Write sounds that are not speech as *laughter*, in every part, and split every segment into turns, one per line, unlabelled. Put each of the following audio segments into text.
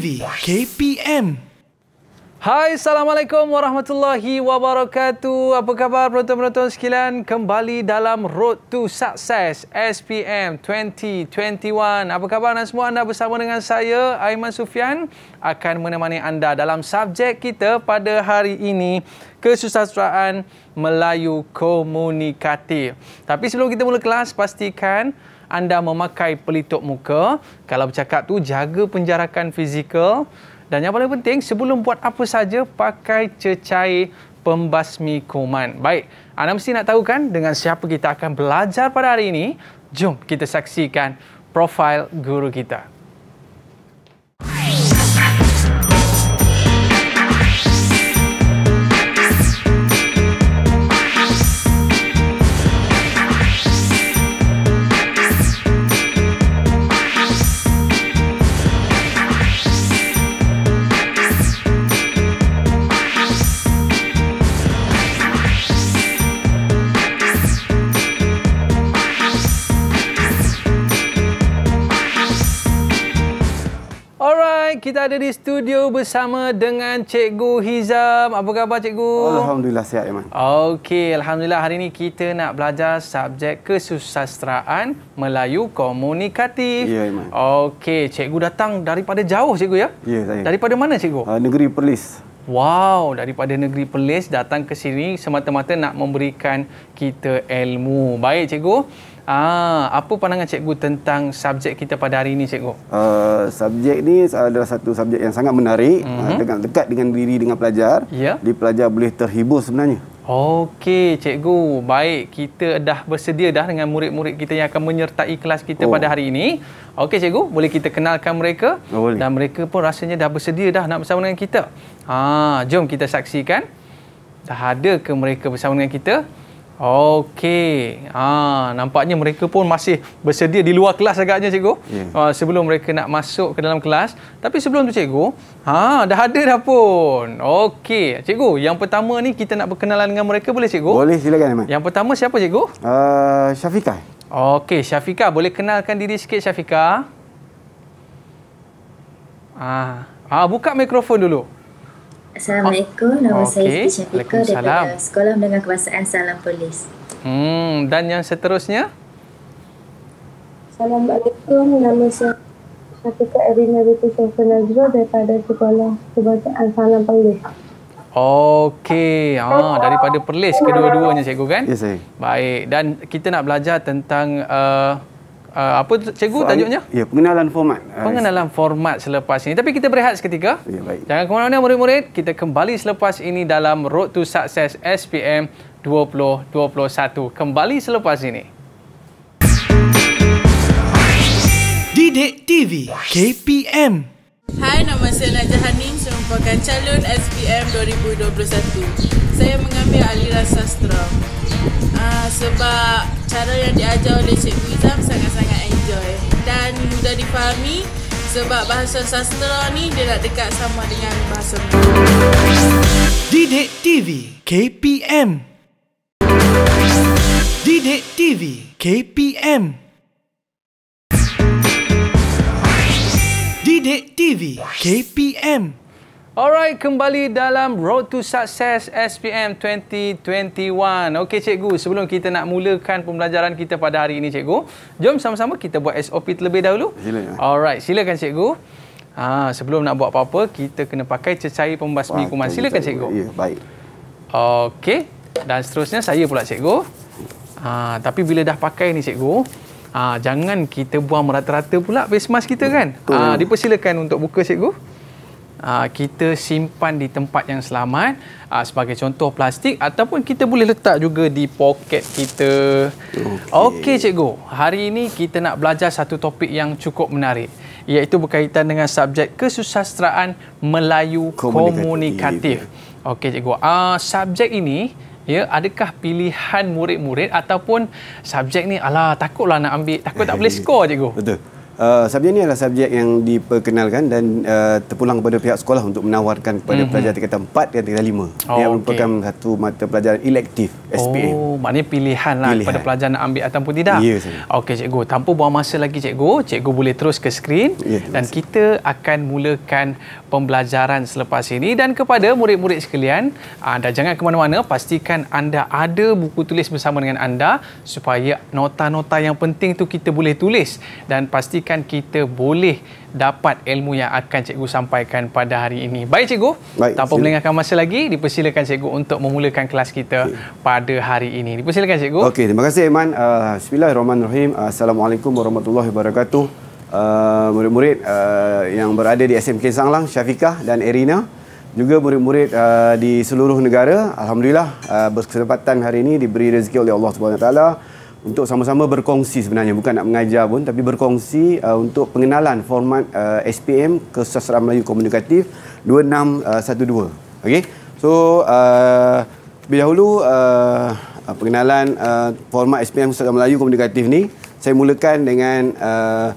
TV KPM.
Hai, Assalamualaikum Warahmatullahi Wabarakatuh. Apa khabar penonton-penonton sekalian? Kembali dalam Road to Success SPM 2021. Apa khabar anda semua? Anda bersama dengan saya, Aiman Sufian. Akan menemani anda dalam subjek kita pada hari ini. Kesusahsaraan Melayu Komunikatif. Tapi sebelum kita mula kelas, pastikan anda memakai pelitup muka. Kalau bercakap tu jaga penjarakan fizikal. Dan yang paling penting, sebelum buat apa saja, pakai cecair pembasmi kuman. Baik, anda mesti nak tahu kan dengan siapa kita akan belajar pada hari ini? Jom kita saksikan profil guru kita. kita ada di studio bersama dengan Cikgu Hizam. Apa khabar Cikgu? Alhamdulillah sihat, Iman. Okey, Alhamdulillah hari ini kita nak belajar subjek kesusastraan Melayu Komunikatif. Ya, Iman. Okey, Cikgu datang daripada jauh, Cikgu ya? Ya, saya. Daripada mana, Cikgu? Uh, negeri Perlis. Wow, daripada negeri Perlis datang ke sini semata-mata nak memberikan kita ilmu. Baik, Cikgu. Ah, apa pandangan cikgu tentang subjek kita pada hari ini cikgu?
Uh, subjek ni adalah satu subjek yang sangat menarik, mm-hmm. Ah, dengan dekat dengan diri dengan pelajar. Yeah. Di pelajar boleh terhibur sebenarnya.
Okey cikgu, baik kita dah bersedia dah dengan murid-murid kita yang akan menyertai kelas kita oh. pada hari ini. Okey cikgu, boleh kita kenalkan mereka? Oh, boleh. Dan mereka pun rasanya dah bersedia dah nak bersama dengan kita. Ha, jom kita saksikan. Dah ada ke mereka bersama dengan kita? Okey. Ha, nampaknya mereka pun masih bersedia di luar kelas agaknya cikgu. Yeah. Ha, sebelum mereka nak masuk ke dalam kelas. Tapi sebelum tu cikgu, ha, dah ada dah pun. Okey. Cikgu, yang pertama ni kita nak berkenalan dengan mereka boleh cikgu? Boleh, silakan. Man. Yang pertama siapa cikgu? Uh, ah, Syafika. Okey, Syafika Boleh kenalkan diri sikit Syafiqah. Ha. Ha, buka mikrofon dulu. Assalamualaikum, nama okay. saya Siti Syafiqa daripada
Sekolah Menengah Kebangsaan Salam Polis.
Hmm, dan yang seterusnya?
Assalamualaikum, nama saya Syafiqa Erina Ruti Syafiqa Nazrul daripada Sekolah Kebangsaan Salam
Polis. Okey, ha, daripada Perlis kedua-duanya cikgu kan? yes, ya, Baik, dan kita nak belajar tentang uh, Uh, apa cikgu Form, tajuknya?
Ya, pengenalan format. Ah, pengenalan
format selepas ini. Tapi kita berehat seketika. Ya, baik. Jangan ke mana-mana murid-murid. Kita kembali selepas ini dalam Road to Success SPM 2021. Kembali selepas ini.
Didik TV KPM
Hai, nama saya Najah Hanim. Saya merupakan calon SPM 2021. Saya mengambil aliran sastra. Uh, sebab cara yang diajar oleh Cikgu Izam sangat-sangat enjoy dan mudah difahami sebab bahasa sastra ni dia nak dekat sama dengan bahasa
Didik TV KPM Didik TV KPM Didik TV KPM Alright,
kembali dalam Road to Success SPM 2021. Okey cikgu, sebelum kita nak mulakan pembelajaran kita pada hari ini cikgu, jom sama-sama kita buat SOP terlebih dahulu. Sila. Alright, silakan cikgu. Ha, sebelum nak buat apa-apa, kita kena pakai cecair pembasmi kuman. Silakan cikgu. Ya, baik. Okey, dan seterusnya saya pula cikgu. Ha, tapi bila dah pakai ni cikgu, ha, jangan kita buang merata-rata pula face mask kita kan. Ha, dipersilakan untuk buka Cikgu. Ah, kita simpan di tempat yang selamat aa, ah, sebagai contoh plastik ataupun kita boleh letak juga di poket kita. Okey okay, cikgu, hari ini kita nak belajar satu topik yang cukup menarik iaitu berkaitan dengan subjek kesusastraan Melayu komunikatif. Okey cikgu, aa, ah, subjek ini ya adakah pilihan murid-murid ataupun subjek ni alah takutlah nak ambil takut tak boleh *laughs* skor cikgu. Betul. Eh,
subjek ini adalah subjek yang diperkenalkan dan uh, terpulang kepada pihak sekolah untuk menawarkan kepada mm-hmm. pelajar tingkat 4 dan tingkat 5 oh, yang merupakan satu mata pelajaran elektif SPM.
Oh, maknanya pilihan lah pilihan. kepada pelajar nak ambil ataupun tidak. Ya, yes, Okey, cikgu. Tanpa buang masa lagi, cikgu, cikgu boleh terus ke skrin yes, ya, dan masa. kita akan mulakan pembelajaran selepas ini dan kepada murid-murid sekalian, ah, anda jangan ke mana-mana, pastikan anda ada buku tulis bersama dengan anda supaya nota-nota yang penting tu kita boleh tulis dan pastikan pastikan kita boleh dapat ilmu yang akan cikgu sampaikan pada hari ini. Baik cikgu, Baik, tanpa sila. melengahkan masa lagi, dipersilakan cikgu untuk memulakan kelas kita okay. pada hari ini. Dipersilakan cikgu. Okey,
terima kasih Iman. Uh, ah, Bismillahirrahmanirrahim. Uh, Assalamualaikum warahmatullahi wabarakatuh. Ah, murid-murid uh, yang berada di SMK Sanglang, Syafiqah dan Erina juga murid-murid uh, di seluruh negara alhamdulillah uh, berkesempatan hari ini diberi rezeki oleh Allah Subhanahu taala untuk sama-sama berkongsi sebenarnya bukan nak mengajar pun tapi berkongsi uh, untuk pengenalan format uh, SPM Kesusasteraan Melayu Komunikatif 2612. Uh, Okey. So uh, lebih dahulu uh, uh pengenalan uh, format SPM Kesusasteraan Melayu Komunikatif ni saya mulakan dengan uh,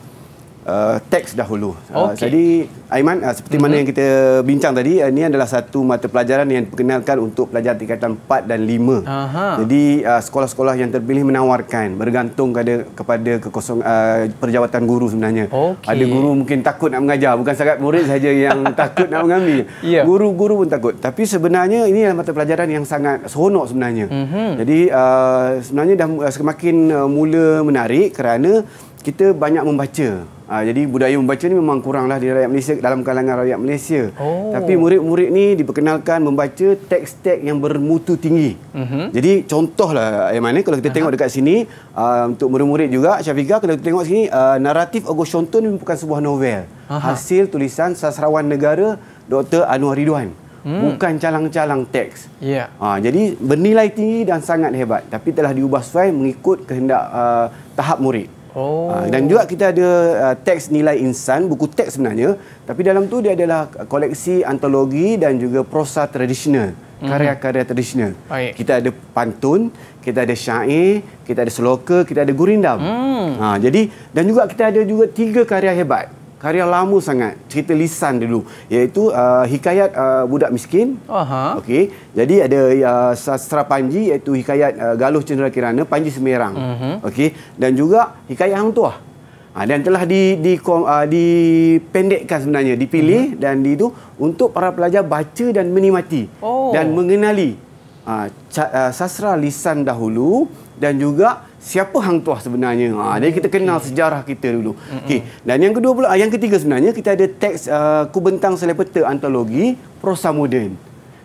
uh, teks dahulu. Uh, okay. jadi Aiman uh, seperti mm-hmm. mana mhm. yang kita bincang tadi uh, ini adalah satu mata pelajaran yang perkenalkan untuk pelajar tingkatan 4 dan 5. Aha. Jadi uh, sekolah-sekolah yang terpilih menawarkan bergantung kepada kepada kekosong uh, perjawatan guru sebenarnya.
Okay. Ada guru
mungkin takut nak mengajar bukan sangat murid saja yang *laughs* takut nak mengambil. Yeah. Guru-guru pun takut. Tapi sebenarnya ini adalah mata pelajaran yang sangat seronok sebenarnya. Mm-hmm. Jadi uh, sebenarnya dah uh, semakin uh, mula menarik kerana kita banyak membaca Ha, jadi budaya membaca ni memang kuranglah di rakyat Malaysia dalam kalangan rakyat Malaysia. Oh. Tapi murid-murid ni diperkenalkan membaca teks-teks yang bermutu tinggi. Uh-huh. Jadi contohlah yang eh, mana kalau kita uh-huh. tengok dekat sini uh, untuk murid-murid juga Syafiqah kalau kita tengok sini uh, naratif Ogo Shonton ni bukan sebuah novel. Uh-huh. Hasil tulisan sastrawan negara Dr. Anwar Ridwan. Hmm. Bukan calang-calang teks. Yeah. Ya. Ha, jadi bernilai tinggi dan sangat hebat. Tapi telah diubah sesuai mengikut kehendak uh, tahap murid.
Oh. Ha, dan juga
kita ada uh, teks nilai insan, buku teks sebenarnya. Tapi dalam tu dia adalah koleksi antologi dan juga prosa tradisional. Mhm. Karya-karya tradisional. Baik. Kita ada pantun, kita ada syair, kita ada seloka, kita ada gurindam. Hmm. Ha, jadi, dan juga kita ada juga tiga karya hebat karya lama sangat cerita lisan dulu iaitu uh, hikayat uh, budak miskin okey jadi ada uh, sastra panji iaitu hikayat uh, galuh cenderakirana panji semerang uh mhm. -huh. okey dan juga hikayat hang tua. ha, dan telah di di uh, dipendekkan sebenarnya dipilih uh mhm. -huh. dan di itu untuk para pelajar baca dan menikmati oh. dan mengenali uh, uh, sastra lisan dahulu dan juga siapa hang tuah sebenarnya ha jadi kita kenal okay. sejarah kita dulu mm-hmm. okey dan yang kedua pula yang ketiga sebenarnya kita ada teks uh, kubentang selepeta antologi prosa moden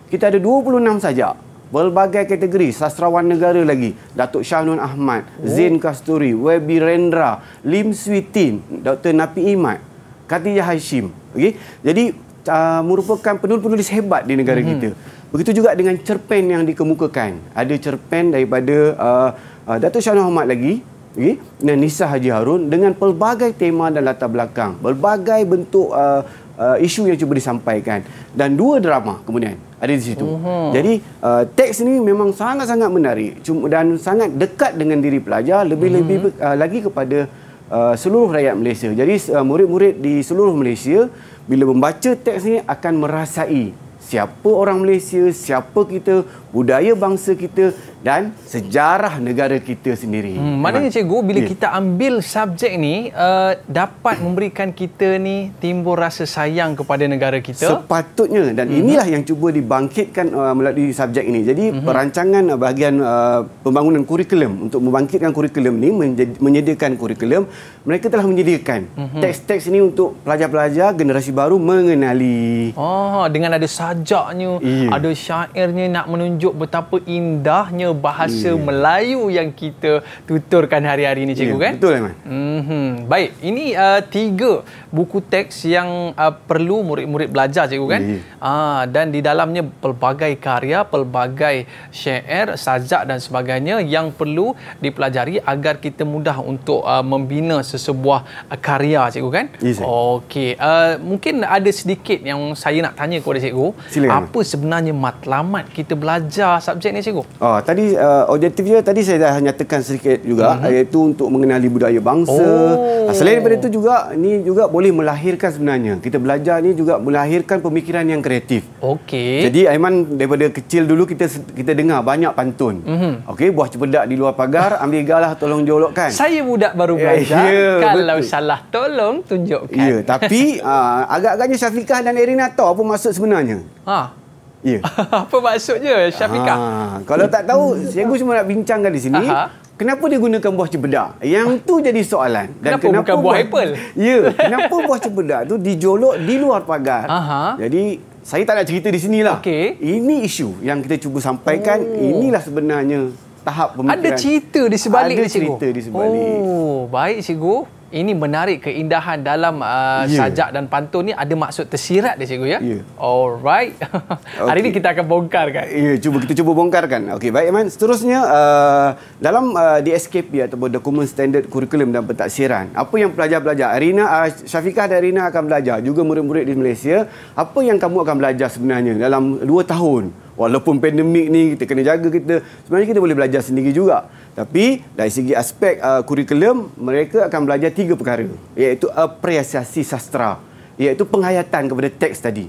kita ada 26 sajak berbagai kategori sastrawan negara lagi Datuk Shahnun Ahmad oh. Zain Kasturi Webi Rendra Lim Tin, Dr Napi Imad Khatijah Hashim Okay, jadi uh, merupakan penulis-penulis hebat di negara mm-hmm. kita begitu juga dengan cerpen yang dikemukakan ada cerpen daripada uh, uh, ah, Dato' Shah Muhammad lagi okay, dan Nisa Haji Harun dengan pelbagai tema dan latar belakang pelbagai bentuk uh, uh, isu yang cuba disampaikan dan dua drama kemudian ada di situ. Uhum. Jadi uh, teks ini memang sangat-sangat menarik cuma, dan sangat dekat dengan diri pelajar lebih-lebih uh, lagi kepada uh, seluruh rakyat Malaysia. Jadi murid-murid uh, di seluruh Malaysia bila membaca teks ini akan merasai siapa orang Malaysia, siapa kita, budaya bangsa kita dan sejarah negara kita
sendiri. Hmm, maknanya cikgu bila yes. Ya. kita ambil subjek ni uh, dapat memberikan kita ni timbul rasa sayang kepada negara kita.
Sepatutnya dan mm-hmm. inilah yang cuba dibangkitkan uh, melalui subjek ini. Jadi mm-hmm. perancangan uh, bahagian uh, pembangunan kurikulum untuk membangkitkan kurikulum ni menyediakan kurikulum mereka telah menyediakan mm-hmm. teks-teks ini untuk pelajar-pelajar generasi baru mengenali.
Oh dengan ada sajaknya, yeah. ada syairnya nak menunjuk Tunjuk betapa indahnya bahasa hmm. Melayu yang kita tuturkan hari-hari ini cikgu yeah, kan? Betul Iman. Mm-hmm. Baik, ini uh, tiga buku teks yang uh, perlu murid-murid belajar cikgu kan? Yeah. Uh, dan di dalamnya pelbagai karya, pelbagai syair, sajak dan sebagainya yang perlu dipelajari agar kita mudah untuk uh, membina sesebuah uh, karya cikgu kan? Yeah, Okey, uh, mungkin ada sedikit yang saya nak tanya kepada cikgu. Sila, apa sebenarnya matlamat kita belajar belajar subjek ni cikgu?
Oh, tadi uh, objektif dia tadi saya dah nyatakan sedikit juga mm -hmm. iaitu untuk mengenali budaya bangsa. Oh. Ah, selain daripada
itu juga ni
juga boleh melahirkan sebenarnya. Kita belajar ni juga melahirkan pemikiran yang kreatif.
Okey. Jadi
Aiman daripada kecil dulu kita kita dengar banyak pantun. Mm -hmm. Okey, buah cempedak di luar pagar, *laughs* ambil galah tolong jolokkan. Saya budak baru eh, belajar. Eh, ya, yeah, Kalau betul.
salah tolong tunjukkan. Ya, yeah, tapi
uh, agak-agaknya Syafiqah dan Erina tahu apa maksud sebenarnya. Ha. Ya.
*laughs* Apa maksudnya Syafiqah? Ha, kalau tak tahu,
cikgu cuma nak bincangkan di sini. Aha. Kenapa dia gunakan buah cempedak? Yang tu jadi soalan. Dan kenapa, kenapa bukan buah, buah apple? Ya, kenapa buah cempedak tu dijolok di luar pagar? Aha. Jadi, saya tak nak cerita di sinilah. Okay. Ini isu yang kita cuba sampaikan. Oh. Inilah sebenarnya tahap pemikiran. Ada cerita di sebalik, Ada cerita di sebalik.
Oh, baik cikgu ini menarik keindahan dalam uh, yeah. sajak dan pantun ni ada maksud tersirat dia cikgu ya. Yeah. Alright. okay. *laughs* Hari ini kita akan bongkarkan. Ya,
yeah, cuba kita cuba bongkarkan. Okey, baik Iman. Seterusnya uh, dalam uh, DSKP ataupun dokumen standard kurikulum dan pentaksiran. Apa yang pelajar-pelajar Arina uh, Syafiqah dan Arina akan belajar juga murid-murid di Malaysia, apa yang kamu akan belajar sebenarnya dalam 2 tahun? Walaupun pandemik ni kita kena jaga kita, sebenarnya kita boleh belajar sendiri juga. Tapi dari segi aspek uh, kurikulum, mereka akan belajar tiga perkara. Iaitu apresiasi sastra. Iaitu penghayatan kepada teks tadi.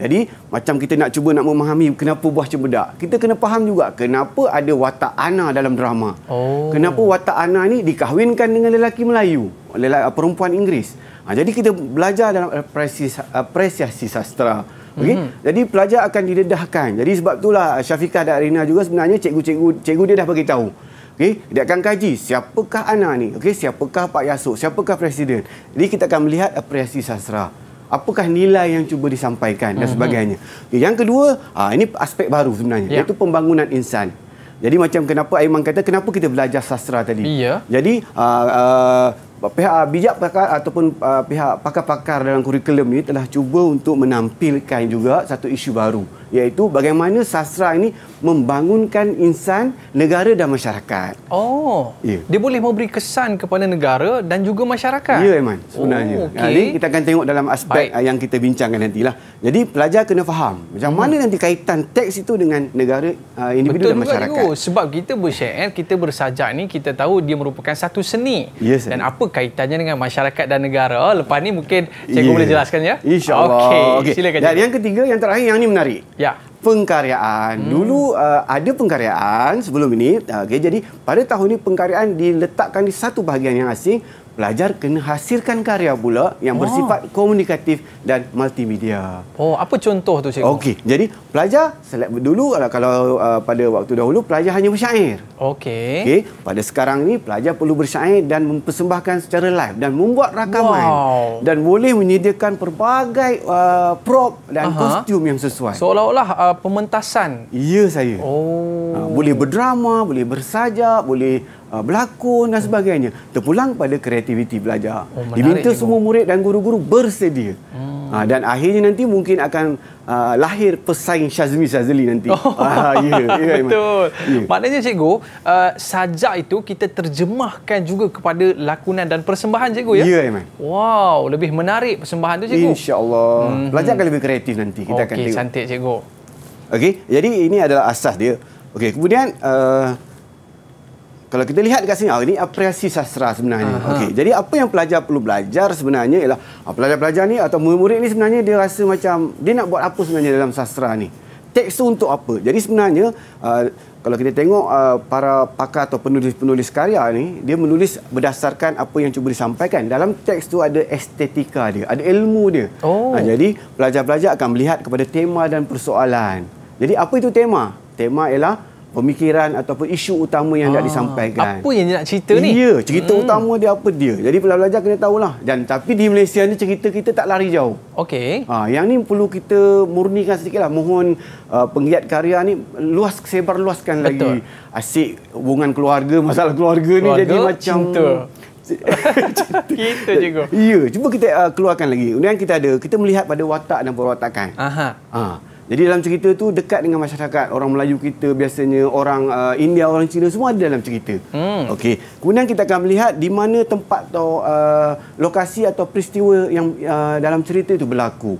Jadi macam kita nak cuba nak memahami kenapa buah cempedak. Kita kena faham juga kenapa ada watak Ana dalam drama. Oh. Kenapa watak Ana ni dikahwinkan dengan lelaki Melayu. Lelaki uh, perempuan Inggeris. Ha, jadi kita belajar dalam apresiasi, apresiasi sastra. Okay? Mm. Jadi pelajar akan didedahkan. Jadi sebab itulah uh, Syafiqah dan Arina juga sebenarnya cikgu-cikgu cikgu dia dah bagi tahu. Okay, dia akan kaji siapakah anak ni? okay, siapakah Pak Yasuk? Siapakah presiden? Jadi kita akan melihat apresiasi sastra. Apakah nilai yang cuba disampaikan dan mhm. sebagainya. Okay, yang kedua, ah ini aspek baru sebenarnya, yeah. iaitu pembangunan insan. Jadi macam kenapa Aiman kata kenapa kita belajar sastra tadi? Yeah. Jadi aa, ha, aa, ha, pihak aa, bijak pakar ataupun aa, pihak pakar-pakar dalam kurikulum ini telah cuba untuk menampilkan juga satu isu baru iaitu bagaimana sastra ini membangunkan insan, negara dan masyarakat.
Oh. Yeah. Dia boleh memberi kesan kepada negara dan juga masyarakat.
Ya, yeah, Iman. Sebenarnya. Oh, ha, okay. Jadi kita akan tengok dalam aspek Baik. Ha, yang kita bincangkan nantilah. Jadi pelajar kena faham macam hmm. mana nanti kaitan teks itu dengan negara, uh, individu Betul dan masyarakat. Betul
juga. Sebab kita bersyair, kita bersajak ni kita tahu dia merupakan satu seni. Yes, dan apa kaitannya dengan masyarakat dan negara? Lepas ni mungkin saya yeah. boleh jelaskan ya. InsyaAllah. Okey. Okay. Silakan. Dan yang ketiga, yang terakhir yang ni menarik. Ya.
Pengkaryaan. Hmm. Dulu uh, ada pengkaryaan sebelum ini. Uh, okay. Jadi pada tahun ini pengkaryaan diletakkan di satu bahagian yang asing pelajar kena hasilkan karya pula yang ah. bersifat komunikatif dan multimedia.
Oh, apa contoh tu cikgu? Okey,
jadi pelajar select dulu kalau uh, pada waktu dahulu pelajar hanya bersyair.
Okey. Okey,
pada sekarang ni pelajar perlu bersyair dan mempersembahkan secara live dan membuat rakaman wow. dan boleh menyediakan pelbagai uh, prop dan Aha. kostum yang sesuai.
Seolah-olah uh, pementasan.
Ya saya. Oh. Uh, boleh berdrama, boleh bersajak, boleh uh, berlakon dan sebagainya. Terpulang pada kreativiti belajar. Oh, Diminta juga. semua murid dan guru-guru bersedia. Hmm. Uh, dan akhirnya nanti mungkin akan uh, lahir pesaing Syazmi Syazli nanti. oh. uh, Yeah, yeah, Betul. Yeah.
Maknanya cikgu, uh, sajak itu kita terjemahkan juga kepada lakonan dan persembahan cikgu ya. Ya, yeah, Iman. Wow, lebih menarik persembahan tu cikgu.
Insya-Allah. Hmm. Belajar akan lebih kreatif nanti. Kita okay, akan Okey,
cantik cikgu.
Okey, jadi ini adalah asas dia. Okey, kemudian uh, kalau kita lihat kat sini oh, ini apresiasi sastra sebenarnya uh-huh. okey jadi apa yang pelajar perlu belajar sebenarnya ialah ah, pelajar-pelajar ni atau murid-murid ni sebenarnya dia rasa macam dia nak buat apa sebenarnya dalam sastra ni teks tu untuk apa jadi sebenarnya uh, kalau kita tengok uh, para pakar atau penulis-penulis karya ni dia menulis berdasarkan apa yang cuba disampaikan dalam teks tu ada estetika dia ada ilmu dia oh. uh, jadi pelajar-pelajar akan melihat kepada tema dan persoalan jadi apa itu tema tema ialah pemikiran ataupun isu utama yang nak ah. disampaikan. Apa yang dia nak cerita ni? Ya, cerita hmm. utama dia apa dia. Jadi pelajar-pelajar kena tahulah. Dan tapi di Malaysia ni cerita kita tak lari jauh. Okey. Ha, yang ni perlu kita murnikan sedikit lah. Mohon uh, penggiat karya ni luas sebar luaskan Betul. lagi. Asyik hubungan keluarga, masalah keluarga, keluarga ni jadi macam cinta.
kita *laughs*
juga. Ya, cuba kita
uh, keluarkan lagi. Kemudian kita ada kita melihat pada watak dan perwatakan. Aha. Ha. Jadi dalam cerita tu dekat dengan masyarakat orang Melayu kita biasanya orang uh, India orang Cina semua ada dalam cerita. Hmm. Okey. Kemudian kita akan melihat di mana tempat atau uh, lokasi atau peristiwa yang uh, dalam cerita itu berlaku.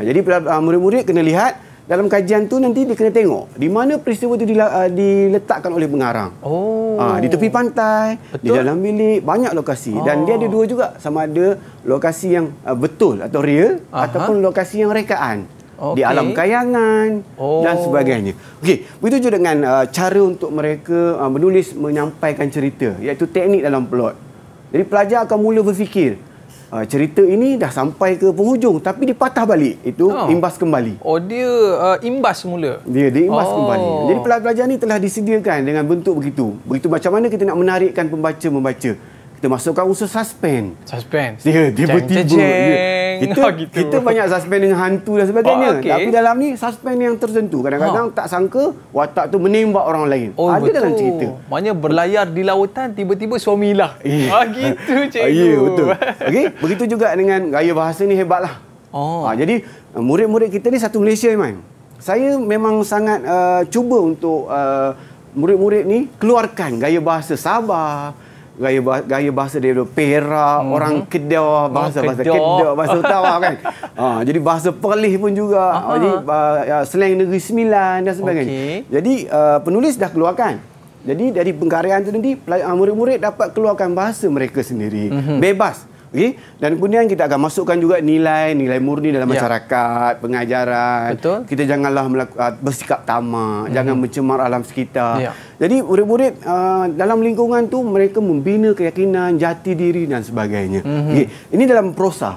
Ha, jadi uh, murid-murid kena lihat dalam kajian tu nanti dia kena tengok di mana peristiwa itu dila, uh, diletakkan oleh pengarang.
Oh. Ha, di
tepi pantai, betul? di dalam bilik, banyak lokasi oh. dan dia ada oh. dua juga sama ada lokasi yang uh, betul atau real Aha. ataupun lokasi yang rekaan okay. di alam kayangan oh. dan sebagainya. Okey, begitu juga dengan uh, cara untuk mereka uh, menulis menyampaikan cerita iaitu teknik dalam plot. Jadi pelajar akan mula berfikir uh, cerita ini dah sampai ke penghujung tapi dipatah balik itu oh. imbas kembali.
Oh dia uh, imbas semula. Dia dia imbas oh. kembali. Jadi
pelajar-pelajar ni telah disediakan dengan bentuk begitu. Begitu macam mana kita nak menarikkan pembaca membaca kita masukkan unsur suspend.
Suspend. Ya, tiba-tiba. Kita, oh, gitu. kita
banyak suspend dengan hantu dan sebagainya. Oh, okay. Tapi dalam ni, suspend yang tersentuh. Kadang-kadang huh. Ha. tak sangka watak tu menembak orang lain. Oh, Ada betul. dalam cerita.
Maknanya berlayar di lautan, tiba-tiba suami lah. Yeah. Oh, gitu, *laughs* ah, cikgu. Ya, yeah, betul. Okay? Begitu juga dengan
gaya bahasa ni hebat lah. Oh. Ha, jadi, uh, murid-murid kita ni satu Malaysia, main. Saya memang sangat uh, cuba untuk... Uh, murid-murid ni keluarkan gaya bahasa Sabah, gaya bahasa, gaya bahasa dia tu Perak, mm-hmm. orang Kedah, bahasa-bahasa Kedah, bahasa utara *laughs* kan. Ha, jadi bahasa Perlis pun juga. Uh-huh. Jadi uh, ya, slang negeri Sembilan dan sebagainya. Okay. Jadi uh, penulis dah keluarkan. Jadi dari pengkaryaan tu nanti murid-murid dapat keluarkan bahasa mereka sendiri. Mm-hmm. Bebas. Okey. Dan kemudian kita akan masukkan juga nilai-nilai murni dalam ya. masyarakat, pengajaran. Betul. Kita janganlah ah, bersikap tamak, hmm. jangan mencemar alam sekitar. Ya. Jadi murid-murid uh, dalam lingkungan tu mereka membina keyakinan, jati diri dan sebagainya. Hmm. Okey. Ini dalam prosa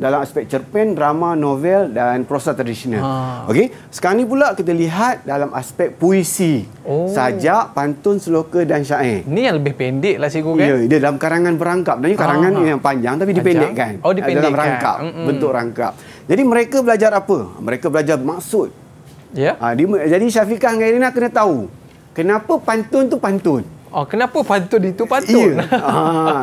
dalam aspek cerpen, drama, novel dan prosa tradisional. Ha. Okey, sekarang ni pula kita lihat dalam aspek puisi. Oh. Sajak, pantun, seloka dan syair. Ni yang lebih pendek lah cikgu kan? Ya, dia dalam karangan berangkap. Sebenarnya karangan ha. yang panjang tapi panjang. dipendekkan. Oh, dipendekkan. Dalam rangkap, Mm-mm. bentuk rangkap. Jadi mereka belajar apa? Mereka belajar maksud. Ya. Yeah. Ha, jadi Syafiqah dan Irina kena tahu kenapa pantun tu pantun. Oh, kenapa pantun itu pantun? Ya. Ha,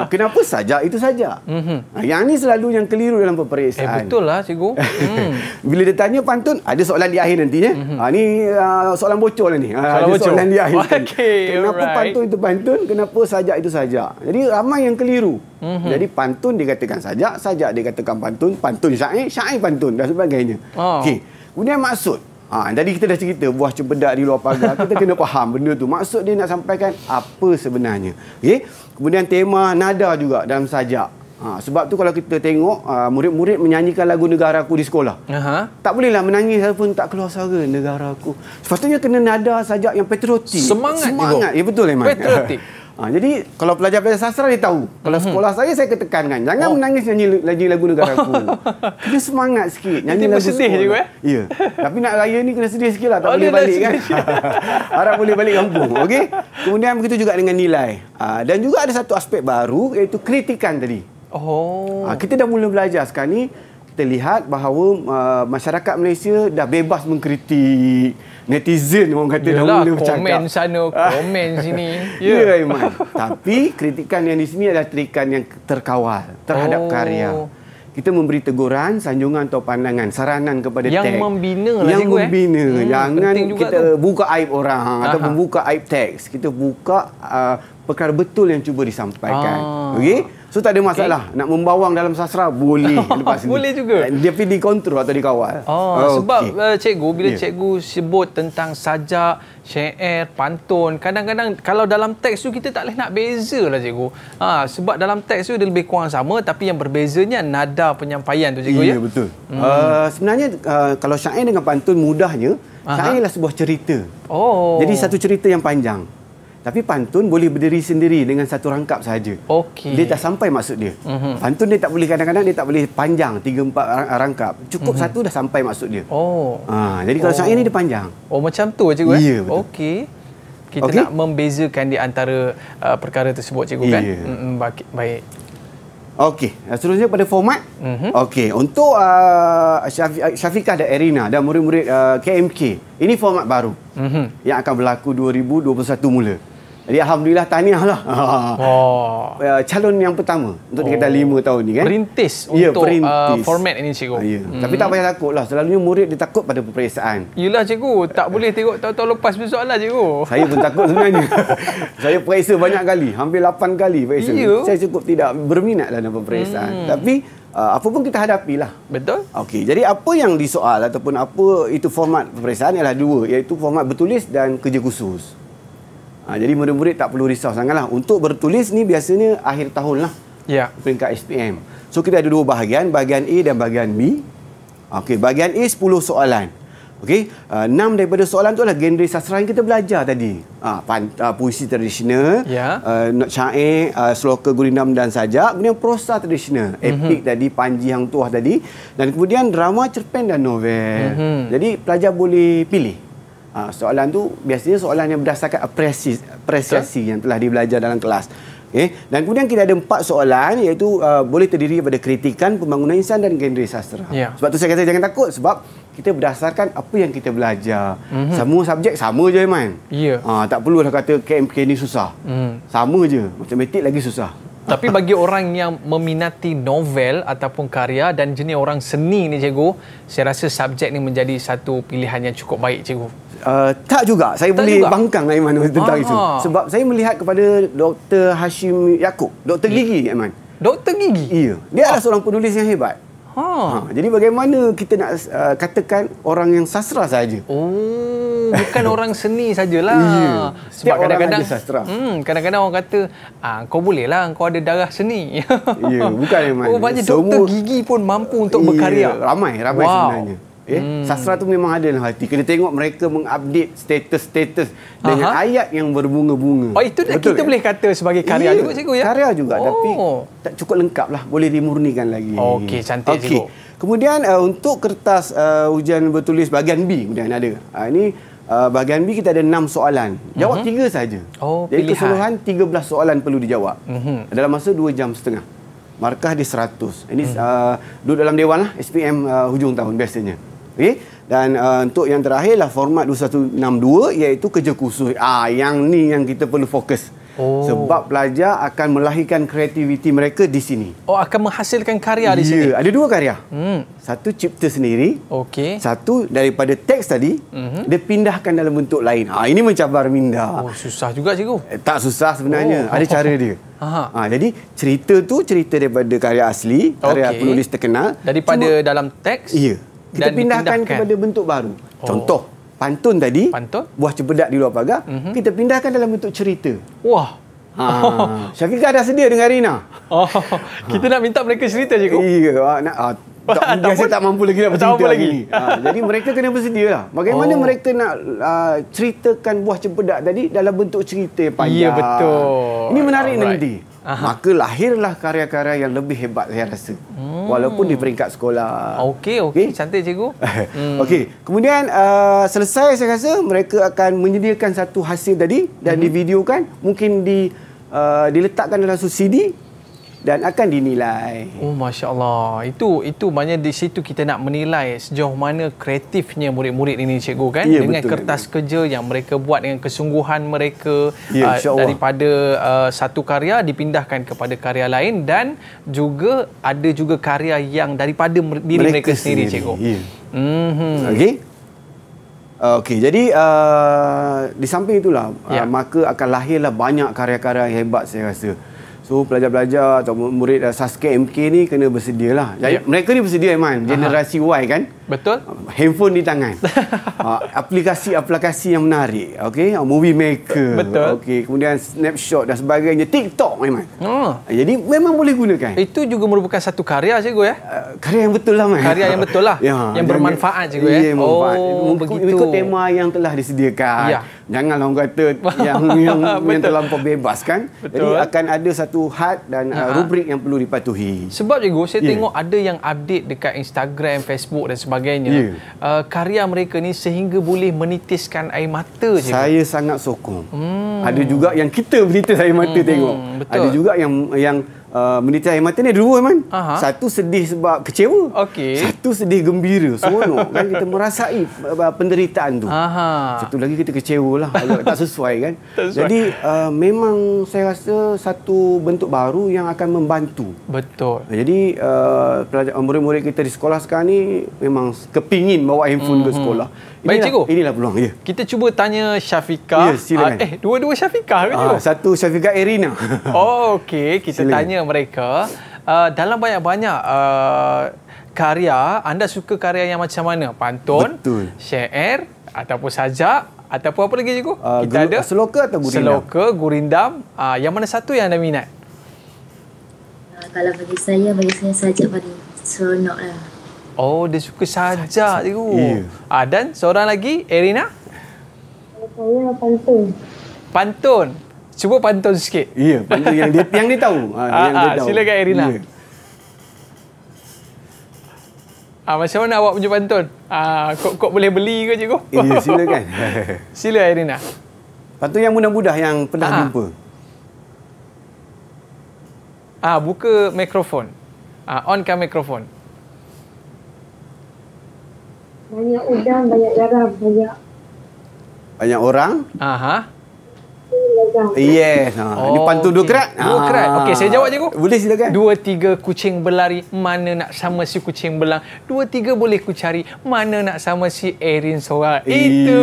kenapa saja itu saja? Mm-hmm. Yang ini selalu yang keliru dalam eh, peperiksaan. Eh, betul
lah, cikgu. *laughs*
Mm. Bila dia tanya pantun, ada soalan di akhir nantinya. Mm-hmm. Ha, ini uh, soalan bocor lah ni. Soalan ada bocor. soalan di akhir. *laughs*
Okay, kenapa alright. pantun itu pantun?
Kenapa saja itu saja? Jadi ramai yang keliru. Mm-hmm. Jadi pantun dikatakan saja, saja dikatakan pantun, pantun syair, syair pantun dan sebagainya. Oh. Okey. Kemudian maksud. Ha, tadi kita dah cerita buah cempedak di luar pagar. Kita kena faham benda tu. Maksud dia nak sampaikan apa sebenarnya. Okay? Kemudian tema nada juga dalam sajak. Ha, sebab tu kalau kita tengok uh, murid-murid menyanyikan lagu negara aku di sekolah. Aha. Tak bolehlah menangis pun tak keluar suara negara aku. Sepatutnya kena nada sajak yang patriotik. Semangat. Semangat. Ya betul Iman. Patriotik. *laughs* Ha, jadi kalau pelajar-pelajar sastra dia tahu. Kalau mhm. sekolah saya saya ketekankan jangan oh. menangis nyanyi lagi lagu negara aku. *laughs* kena semangat
sikit nyanyi Nanti lagu sedih juga eh. Ya.
Tapi nak raya ni kena sedih sikit lah tak oh, boleh balik kan. *laughs* Harap boleh balik kampung. Okey. Kemudian begitu juga dengan nilai. Ha, dan juga ada satu aspek baru iaitu kritikan tadi.
Oh.
Ha, kita dah mula belajar sekarang ni kita lihat bahawa uh, masyarakat Malaysia dah bebas mengkritik netizen orang kata Yelah, dah mula komen bercakap komen
sana komen *laughs* sini ya yeah. Iman
tapi kritikan yang di sini adalah kritikan yang terkawal terhadap oh. karya kita memberi teguran sanjungan atau pandangan saranan kepada yang tag membina lah yang lah membina. eh yang membina jangan kita tu. buka aib orang Aha. atau membuka aib teks kita buka uh, perkara betul yang cuba disampaikan. Ah. Okey? So tak ada masalah okay. nak membawang dalam sastra boleh *laughs* lepas ni. boleh juga. Eh, dia pergi dikontrol atau dikawal. Ah, oh, sebab
okay. uh, eh, cikgu bila yeah. cikgu sebut tentang sajak, syair, pantun, kadang-kadang kalau dalam teks tu kita tak boleh nak bezalah cikgu. Ha, sebab dalam teks tu dia lebih kurang sama tapi yang berbezanya nada penyampaian tu cikgu yeah, ya. Ya betul. Hmm. Uh,
sebenarnya uh, kalau syair dengan pantun mudahnya Aha. syair ialah sebuah cerita. Oh. Jadi satu cerita yang panjang. Tapi pantun boleh berdiri sendiri dengan satu rangkap sahaja. Okey. Dia tak sampai maksud dia. Mm-hmm. Pantun dia tak boleh kadang-kadang dia tak boleh panjang 3 4 rangkap. Cukup mm-hmm. satu dah sampai maksud dia. Oh. Ha, jadi kalau oh. syair ni dia panjang.
Oh macam tu cikgu eh. Ya, Okey. Kita okay. nak membezakan di antara uh, perkara tersebut cikgu yeah. kan. Ya. Mm-mm, baik. baik. Okey, uh, seterusnya pada format.
Mm-hmm. Okey, untuk uh, Syafi- uh, Syafiqah dan Erina dan murid-murid uh, KMK, ini format baru mm-hmm. yang akan berlaku 2021 mula. Jadi alhamdulillah tahniahlah. Ha. *laughs* Oh. Uh, calon yang pertama untuk oh. dikatakan lima tahun ni kan. Perintis ya, untuk uh, perintis. Uh, format
ini cikgu. Ah, ya. Hmm. Tapi tak payah
lah Selalunya murid dia takut pada peperiksaan.
Yalah cikgu, tak *laughs* boleh tengok tahu-tahu lepas besok lah cikgu. Saya pun takut sebenarnya. *laughs* Saya periksa banyak
kali, hampir lapan kali periksa. Yeah. Saya cukup tidak berminat dalam peperiksaan. Hmm. Tapi Uh, apa pun kita hadapi lah Betul. Okey, jadi apa yang disoal ataupun apa itu format peperiksaan ialah dua, iaitu format bertulis dan kerja khusus. Ha, jadi murid-murid tak perlu risau sangatlah. Untuk bertulis ni biasanya akhir tahun lah. Ya. Peringkat SPM. So kita ada dua bahagian. Bahagian A dan bahagian B. Okey, bahagian A 10 soalan. Okey, uh, 6 daripada soalan tu adalah genre sastra yang kita belajar tadi. Uh, uh, puisi tradisional, yeah. uh, syair, uh, seloka gurindam dan sajak. Kemudian prosa tradisional, mm-hmm. epik tadi, panji hang tuah tadi. Dan kemudian drama, cerpen dan novel. Mm-hmm. Jadi pelajar boleh pilih. Ha, soalan tu biasanya soalan yang berdasarkan apresiasi, apresiasi yang telah dibelajar dalam kelas. Okay. Eh, dan kemudian kita ada empat soalan iaitu uh, boleh terdiri daripada kritikan, pembangunan insan dan genre sastra. Yeah. Sebab tu saya kata jangan takut sebab kita berdasarkan apa yang kita belajar. Mm-hmm. Semua subjek sama je Iman. Yeah. Ha, tak perlulah kata KMK ni susah. Mm. Sama je. Matematik lagi susah.
Tapi bagi orang yang meminati novel ataupun karya dan jenis orang seni ni cikgu, saya rasa subjek ni menjadi satu pilihan yang cukup baik cikgu.
Uh, tak juga. Saya tak boleh juga. bangkang Aiman ah, tentang Aha. itu. Ah. Sebab saya melihat kepada Dr. Hashim Yaakob. Dr. Ya. Gigi, Aiman. Dr. Gigi? Iya. Dia adalah ah. seorang penulis yang hebat. Ha. Ha. Jadi bagaimana kita nak uh, katakan orang yang sastra saja? Oh,
bukan *laughs* orang seni sajalah. Iya. Sebab kadang-kadang sastra. Hmm, kadang-kadang orang kata, "Ah, kau boleh lah, kau ada darah seni." ya, bukan memang. *laughs* Oh, banyak Semua... Dr. Gigi pun mampu untuk iya, berkarya. Ramai, ramai wow. sebenarnya.
Yeah? Hmm. Sastra tu memang ada dalam hati. Kena tengok mereka mengupdate status-status dengan Aha. ayat yang berbunga-bunga. Oh, itu Betul kita kan? boleh kata
sebagai karya yeah. juga, cikgu.
Ya? Karya juga, oh. tapi tak cukup lengkap lah. Boleh dimurnikan lagi. Okey, cantik, okay. cikgu. Kemudian, uh, untuk kertas uh, ujian bertulis bahagian B, kemudian ada. Uh, ini uh, bahagian B, kita ada enam soalan. Jawab uh-huh. tiga saja.
Oh, Jadi, pilihan. keseluruhan
tiga belas soalan perlu dijawab. Uh-huh. Dalam masa dua jam setengah. Markah di 100. Ini hmm. uh, duduk dalam dewan lah, SPM uh, hujung tahun biasanya. Okay? Eh, dan uh, untuk yang terakhirlah format 2162 iaitu kerja khusus. Ah yang ni yang kita perlu fokus. Oh. Sebab pelajar akan melahirkan kreativiti mereka di sini. Oh akan menghasilkan karya di ya, sini. Ya, ada dua karya. Hmm. Satu cipta sendiri. Okey. Satu daripada teks tadi, mm -hmm. dia pindahkan dalam bentuk lain. Ah ini mencabar minda. Oh susah juga cikgu. Eh, tak susah sebenarnya. Oh. Ada cara dia. Aha. Ha, jadi cerita tu cerita daripada karya asli, karya okay. penulis terkenal
daripada Cuma, dalam teks. Iya kita dan pindahkan kepada bentuk baru. Oh. Contoh,
pantun tadi, pantun? buah cempedak di luar pagar, mm-hmm. kita pindahkan dalam bentuk cerita. Wah. Ha. Oh. ada dah sedia dengan Rina. Oh. Kita ha. nak minta mereka cerita je, Kuk. Iya, ah, nak... Ha. *laughs* Tak, saya tak mampu lagi nak bercerita lagi. lagi. Ha, ah, jadi mereka kena bersedia lah. Bagaimana oh. mereka nak uh, ceritakan buah cempedak tadi dalam bentuk cerita yang panjang. Ya, betul. Ini menarik Alright. nanti. Aha. maka lahirlah karya-karya yang lebih hebat saya rasa hmm. walaupun di peringkat sekolah okey okey okay. cantik cikgu *laughs* hmm. okey kemudian uh, selesai saya rasa mereka akan menyediakan satu hasil tadi dan hmm. divideokan mungkin di uh, diletakkan dalam CD dan akan dinilai.
Oh masya-Allah. Itu itu maknanya di situ kita nak menilai sejauh mana kreatifnya murid-murid ini cikgu kan ya, dengan betul, kertas ya. kerja yang mereka buat dengan kesungguhan mereka ya, uh, daripada uh, satu karya dipindahkan kepada karya lain dan juga ada juga karya yang daripada diri mereka, mereka sendiri, sendiri cikgu. Ya.
Mhm. Okey. Uh, okey, jadi uh, di samping itulah uh, ya. uh, maka akan lahirlah banyak karya-karya hebat saya rasa. Uh, So pelajar-pelajar atau murid uh, eh, MK ni kena bersedia lah. Yeah. Mereka ni bersedia Iman, generasi Aha. Y kan. Betul. Handphone di tangan. *laughs* Ah, aplikasi-aplikasi yang menarik. Okey, ah, movie maker. Betul. Okey, kemudian snapshot dan sebagainya.
TikTok memang. Oh. Jadi memang boleh gunakan. Itu juga merupakan satu karya cikgu ya. Eh? Karya yang betul lah man. Karya yang betul lah. *laughs* ya, yang bermanfaat cikgu eh? ya. Yeah, oh, begitu. Ikut, ikut tema
yang telah disediakan. Ya. Jangan orang kata *laughs* yang yang, yang terlampau bebas kan. Betul. Jadi akan ada satu had dan uh, rubrik yang perlu dipatuhi. Sebab
cikgu, saya yeah. tengok ada yang update dekat Instagram, Facebook dan sebagainya sebagainya. Yeah. Uh, karya mereka ni sehingga boleh menitiskan air mata. Cikgu. Kan?
Saya sangat sokong. Hmm. Ada juga yang kita menitis air mata hmm, hmm. tengok. Betul. Ada juga yang yang Uh, menitik air mata ni dua kan? Aha. Satu sedih sebab kecewa. Okay. Satu sedih gembira. Seronok kan kita merasai uh, penderitaan tu.
Aha.
Satu lagi kita kecewa lah. tak sesuai kan. *laughs* Tak sesuai. Jadi uh, memang saya rasa satu bentuk baru yang akan membantu. Betul. Jadi uh, murid-murid kita di sekolah sekarang ni memang kepingin bawa handphone mm -hmm. ke mm-hmm. sekolah. Baik cikgu.
Inilah peluang dia. Kita cuba tanya Syafika. Ya, uh, Eh, dua-dua Syafika. ke uh, Satu Syafika Erina. Oh, *laughs* okey. Kita silakan. tanya mereka. Uh, dalam banyak-banyak uh, karya, anda suka karya yang macam mana? Pantun, Betul. syair, ataupun sajak, ataupun apa lagi cikgu? Uh, kita ada seloka atau gurindam? Seloka, gurindam. Uh, yang mana satu yang anda minat?
Uh, kalau bagi saya, bagi saya sajak paling seronok
lah. Oh, dia suka sajak je. Ah dan seorang lagi Erina? Saya pantun. Pantun. Cuba pantun sikit. Ya, yeah, pantun yang dia yang dia tahu. Ah, *laughs* ah, yang dia ah, ah, tahu. Silakan Erina. Yeah. Ah, macam mana awak punya pantun? Ah, kok kok boleh beli ke cikgu? Ya, yeah, *laughs* silakan. Sila Irina.
Pantun yang mudah-mudah
yang pernah ah. jumpa. Ah, buka mikrofon. Ah, onkan mikrofon.
Banyak udang, banyak garam, banyak.
Banyak orang?
Aha. Yes. Ha. Oh, Ini ah, pantun okay. dua kerat. Dua ha. kerat. Okey, saya jawab je kau. Boleh silakan. Dua tiga kucing berlari, mana nak sama si kucing belang. Dua tiga boleh ku cari, mana nak sama si Erin Sorak. Itu.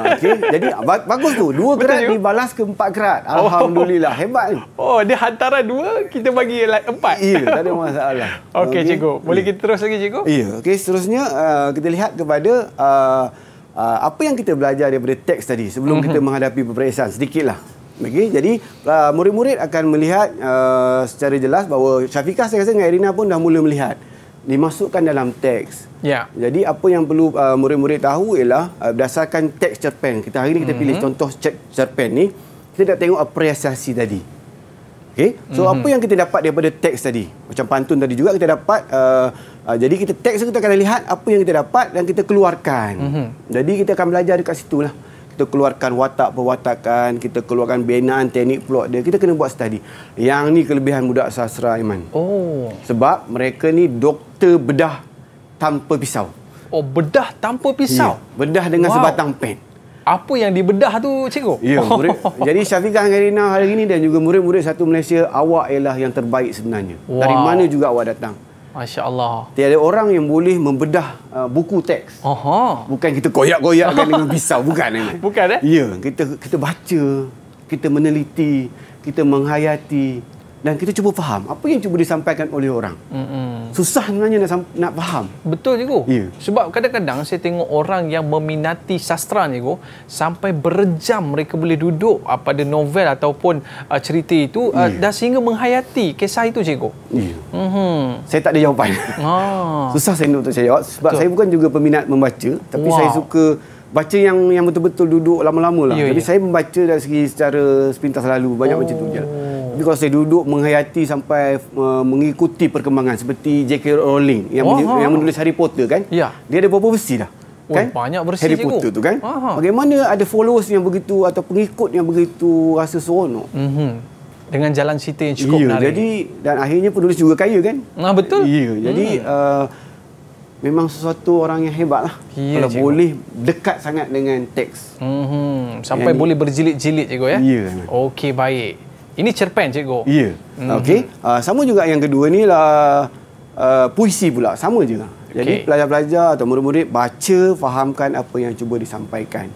Okay.
Jadi, *laughs* bagus tu. Dua Betul kerat dibalas ke empat kerat. Oh. Alhamdulillah. Oh. Hebat.
Oh, dia hantaran dua, kita bagi empat. Ya, yeah, tak ada masalah. *laughs* Okey, okay. cikgu. Boleh yeah. kita terus lagi, cikgu? Ya. Yeah. Okey,
seterusnya uh, kita lihat kepada... Uh, Ah, apa yang kita belajar daripada teks tadi sebelum mm-hmm. kita mhm. menghadapi peperiksaan sedikitlah. Okay, jadi uh, murid-murid akan melihat uh, secara jelas bahawa Syafiqah saya rasa dengan Irina pun dah mula melihat dimasukkan dalam teks. Yeah. Jadi apa yang perlu uh, murid-murid tahu ialah uh, berdasarkan teks cerpen. Kita hari ini kita mm-hmm. pilih contoh cerpen ni kita dah tengok apresiasi tadi. Okay? So mm-hmm. apa mhm. yang kita dapat daripada teks tadi? Macam pantun tadi juga kita dapat uh, uh, jadi kita teks kita akan lihat apa yang kita dapat dan kita keluarkan. Mm-hmm. Jadi kita akan belajar dekat situlah. Kita keluarkan watak perwatakan, kita keluarkan binaan teknik plot dia. Kita kena buat study. Yang ni kelebihan budak sastra Iman. Oh. Sebab mereka ni doktor bedah tanpa pisau.
Oh, bedah tanpa pisau.
Yeah. Bedah dengan wow. sebatang pen apa yang dibedah tu
cikgu? Ya, murid.
*laughs* Jadi Syafiqah Angelina hari ini dan juga murid-murid satu Malaysia, awak ialah yang terbaik sebenarnya. Wow. Dari mana juga awak datang?
Masya-Allah.
Tiada orang yang boleh membedah uh, buku teks.
Aha.
Bukan kita koyak-koyakkan dengan pisau, bukan ini. Eh? *laughs* Bukan eh? Ya, kita kita baca, kita meneliti, kita menghayati, dan kita cuba faham apa yang cuba disampaikan oleh orang.
Mm-hmm.
Susah sebenarnya
nak, nak faham. Betul cikgu. Yeah. Sebab kadang-kadang saya tengok orang yang meminati sastra ni cikgu sampai berjam mereka boleh duduk uh, pada novel ataupun uh, cerita itu uh, ah, yeah. dah sehingga menghayati kisah itu cikgu. Yeah. Mm-hmm.
Saya tak ada jawapan.
Ah.
*laughs* Susah saya untuk saya jawab sebab Betul. saya bukan juga peminat membaca tapi wow. saya suka baca yang yang betul-betul duduk lama-lama lah. Yeah, tapi yeah. saya membaca dari segi secara sepintas lalu banyak oh. macam tu je. Lah. Oh. Oh. Because saya duduk menghayati sampai uh, mengikuti perkembangan seperti J.K. Rowling yang, oh, men oh, yang menulis Harry Potter kan. Ya. Dia ada beberapa versi dah? Kan? Oh, banyak versi Harry cikgu. tu kan. Aha. Bagaimana ada followers yang begitu atau pengikut yang begitu rasa seronok? Mm -hmm.
Dengan jalan cerita yang cukup ya, menarik. Jadi
dan akhirnya penulis juga kaya kan? Nah betul. Ya, jadi hmm. uh, memang sesuatu orang yang hebat lah. Ya, kalau cikgu. boleh dekat sangat dengan
teks. Mm -hmm. Sampai yang boleh berjilid-jilid cikgu ya? Ya. Okey baik. Ini cerpen cikgu. Ya. Yeah.
Mm-hmm. Okey. Uh, sama juga yang kedua ni lah uh, puisi pula. Sama je. Jadi pelajar-pelajar atau murid-murid baca, fahamkan apa yang cuba disampaikan.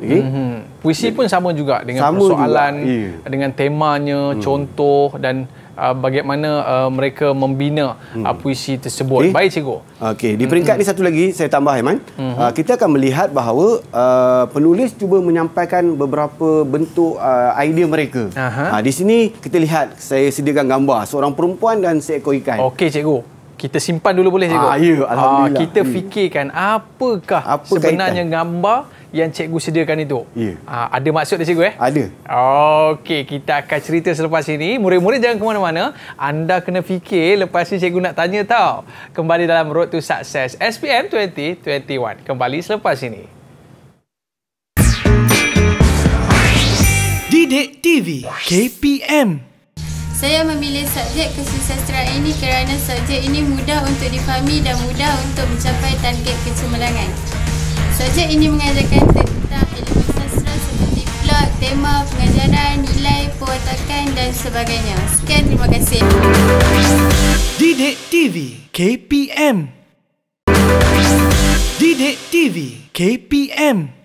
Okey. Mm-hmm.
Puisi Jadi, pun sama juga dengan sama persoalan juga. Ya. Yeah. dengan temanya, mm. contoh dan uh, bagaimana uh, mereka membina uh, puisi tersebut. Okay. Baik cikgu.
Okey, di peringkat mm-hmm. ni satu lagi saya tambah Aiman. Mm-hmm. Uh, kita akan melihat bahawa uh, penulis cuba menyampaikan beberapa bentuk uh, idea mereka. Uh, di sini kita lihat saya sediakan gambar seorang perempuan dan seekor ikan. Okey cikgu kita
simpan dulu boleh ah, cikgu. Ah, ya, alhamdulillah. Ah, kita hmm. fikirkan apakah Apa sebenarnya kaitan? gambar yang cikgu sediakan itu. Ya. Ah, ada maksud dia cikgu eh? Ada. Okey, kita akan cerita selepas ini. Murid-murid jangan ke mana-mana. Anda kena fikir lepas ini cikgu nak tanya tau. Kembali dalam Road to Success SPM 2021. Kembali selepas ini.
Didik TV KPM
saya memilih subjek kesusasteraan ini kerana subjek ini mudah untuk difahami dan mudah untuk mencapai target kecemerlangan. Subjek ini mengajarkan
tentang elemen sastra seperti plot, tema, pengajaran, nilai, perwatakan dan sebagainya. Sekian terima kasih.
Didik TV KPM Didik TV KPM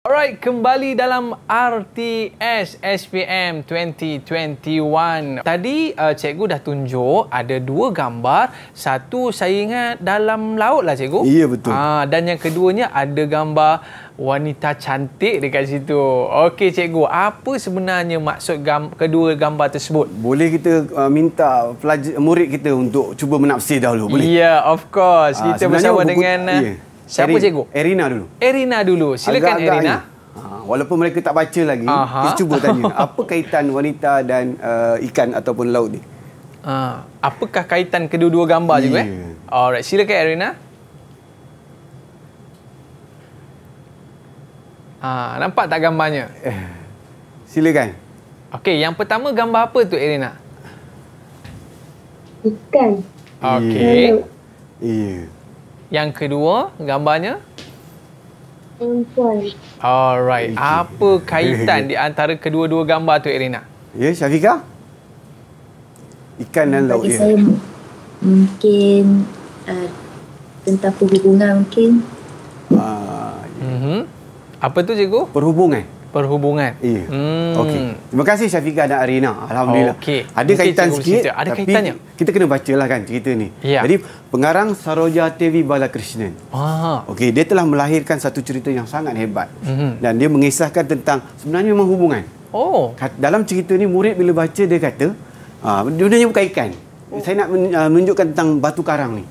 Alright, kembali dalam RTS SPM 2021. Tadi uh, cikgu dah tunjuk ada dua gambar. Satu saya ingat dalam laut lah cikgu. Iya betul. Ah, dan yang keduanya ada gambar wanita cantik dekat situ. Okey cikgu, apa sebenarnya maksud gam kedua gambar tersebut?
Boleh kita uh, minta pelajar, murid kita untuk cuba menafsir dahulu, boleh? Ya, yeah,
of course. Ah, kita ya. uh, bersama dengan... Yeah.
Siapa Erin. cikgu? Erina dulu. Erina dulu. Silakan Agak-agak Erina. Ha, walaupun mereka tak baca lagi, Aha. kita cuba tanya. *laughs* apa kaitan wanita dan uh, ikan ataupun laut ni?
Ha, apakah kaitan kedua-dua gambar yeah. juga? Eh? Alright, silakan Erina. Ha, nampak tak gambarnya?
*laughs* Silakan.
Okay, yang pertama gambar apa tu Erina?
Ikan.
Okay. Iya. Yeah.
Yeah.
Yang kedua, gambarnya?
Perempuan.
Alright. Apa kaitan *laughs* di antara kedua-dua gambar tu, Irina? Ya, Syafiqah?
Ikan dan laut, ya. Saya
mungkin uh, tentang perhubungan mungkin.
Uh, ya. mm -hmm. Apa tu, cikgu? Perhubungan. Eh? perhubungan. Ya. Yeah. Hmm. Okey. Terima kasih
Syafiqah dan Arina. Alhamdulillah. Okay. Ada Mungkin kaitan sikit. Cerita. Ada tapi kaitannya. Kita kena bacalah kan cerita ni. Yeah. Jadi pengarang Saroja TV Balakrishnan. Ah. Okey, dia telah melahirkan satu cerita yang sangat hebat. Mm-hmm. Dan dia mengisahkan tentang sebenarnya memang hubungan. Oh. Dalam cerita ni murid bila baca dia kata, ah dunianya bukan ikan. Oh. Saya nak ah, menunjukkan tentang batu karang ni.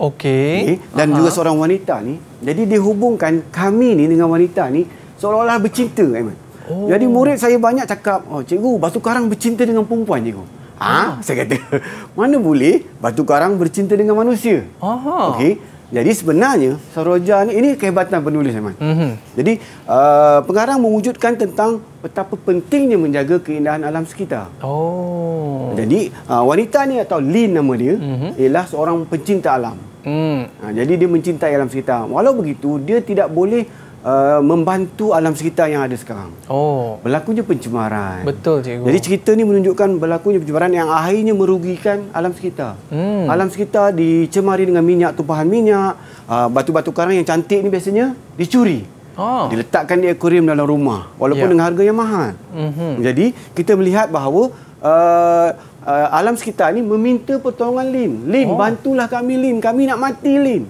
Okey. Okay. Dan uh juga
seorang wanita ni. Jadi dihubungkan kami ni dengan wanita ni seolah-olah bercinta Aiman.
Oh. Jadi murid
saya banyak cakap, "Oh, cikgu, batu karang bercinta dengan perempuan, cikgu." Ah. Ha, oh. saya kata, *laughs* "Mana boleh batu karang bercinta dengan manusia?" Aha. Okey. Jadi sebenarnya Saroja ni ini kehebatan penulis Aiman. Mm-hmm. Jadi uh, pengarang mewujudkan tentang betapa pentingnya menjaga keindahan alam sekitar.
Oh.
Jadi uh, wanita ni atau Lin nama dia mm-hmm. ialah seorang pencinta alam. Mm. Uh, jadi dia mencintai alam sekitar. Walau begitu dia tidak boleh uh, membantu alam sekitar yang ada sekarang. Oh. Berlakunya pencemaran. Betul cikgu. Jadi cerita ni menunjukkan berlakunya pencemaran yang akhirnya merugikan alam sekitar. Hmm. Alam sekitar dicemari dengan minyak tumpahan minyak, uh, batu-batu uh, karang yang cantik ni biasanya dicuri. Oh. Diletakkan di akuarium dalam rumah walaupun yeah. dengan harga yang mahal. Mm-hmm. Jadi kita melihat bahawa uh, Uh, alam sekitar ni meminta pertolongan Lin. Lin, oh. bantulah kami Lin. Kami nak mati Lin.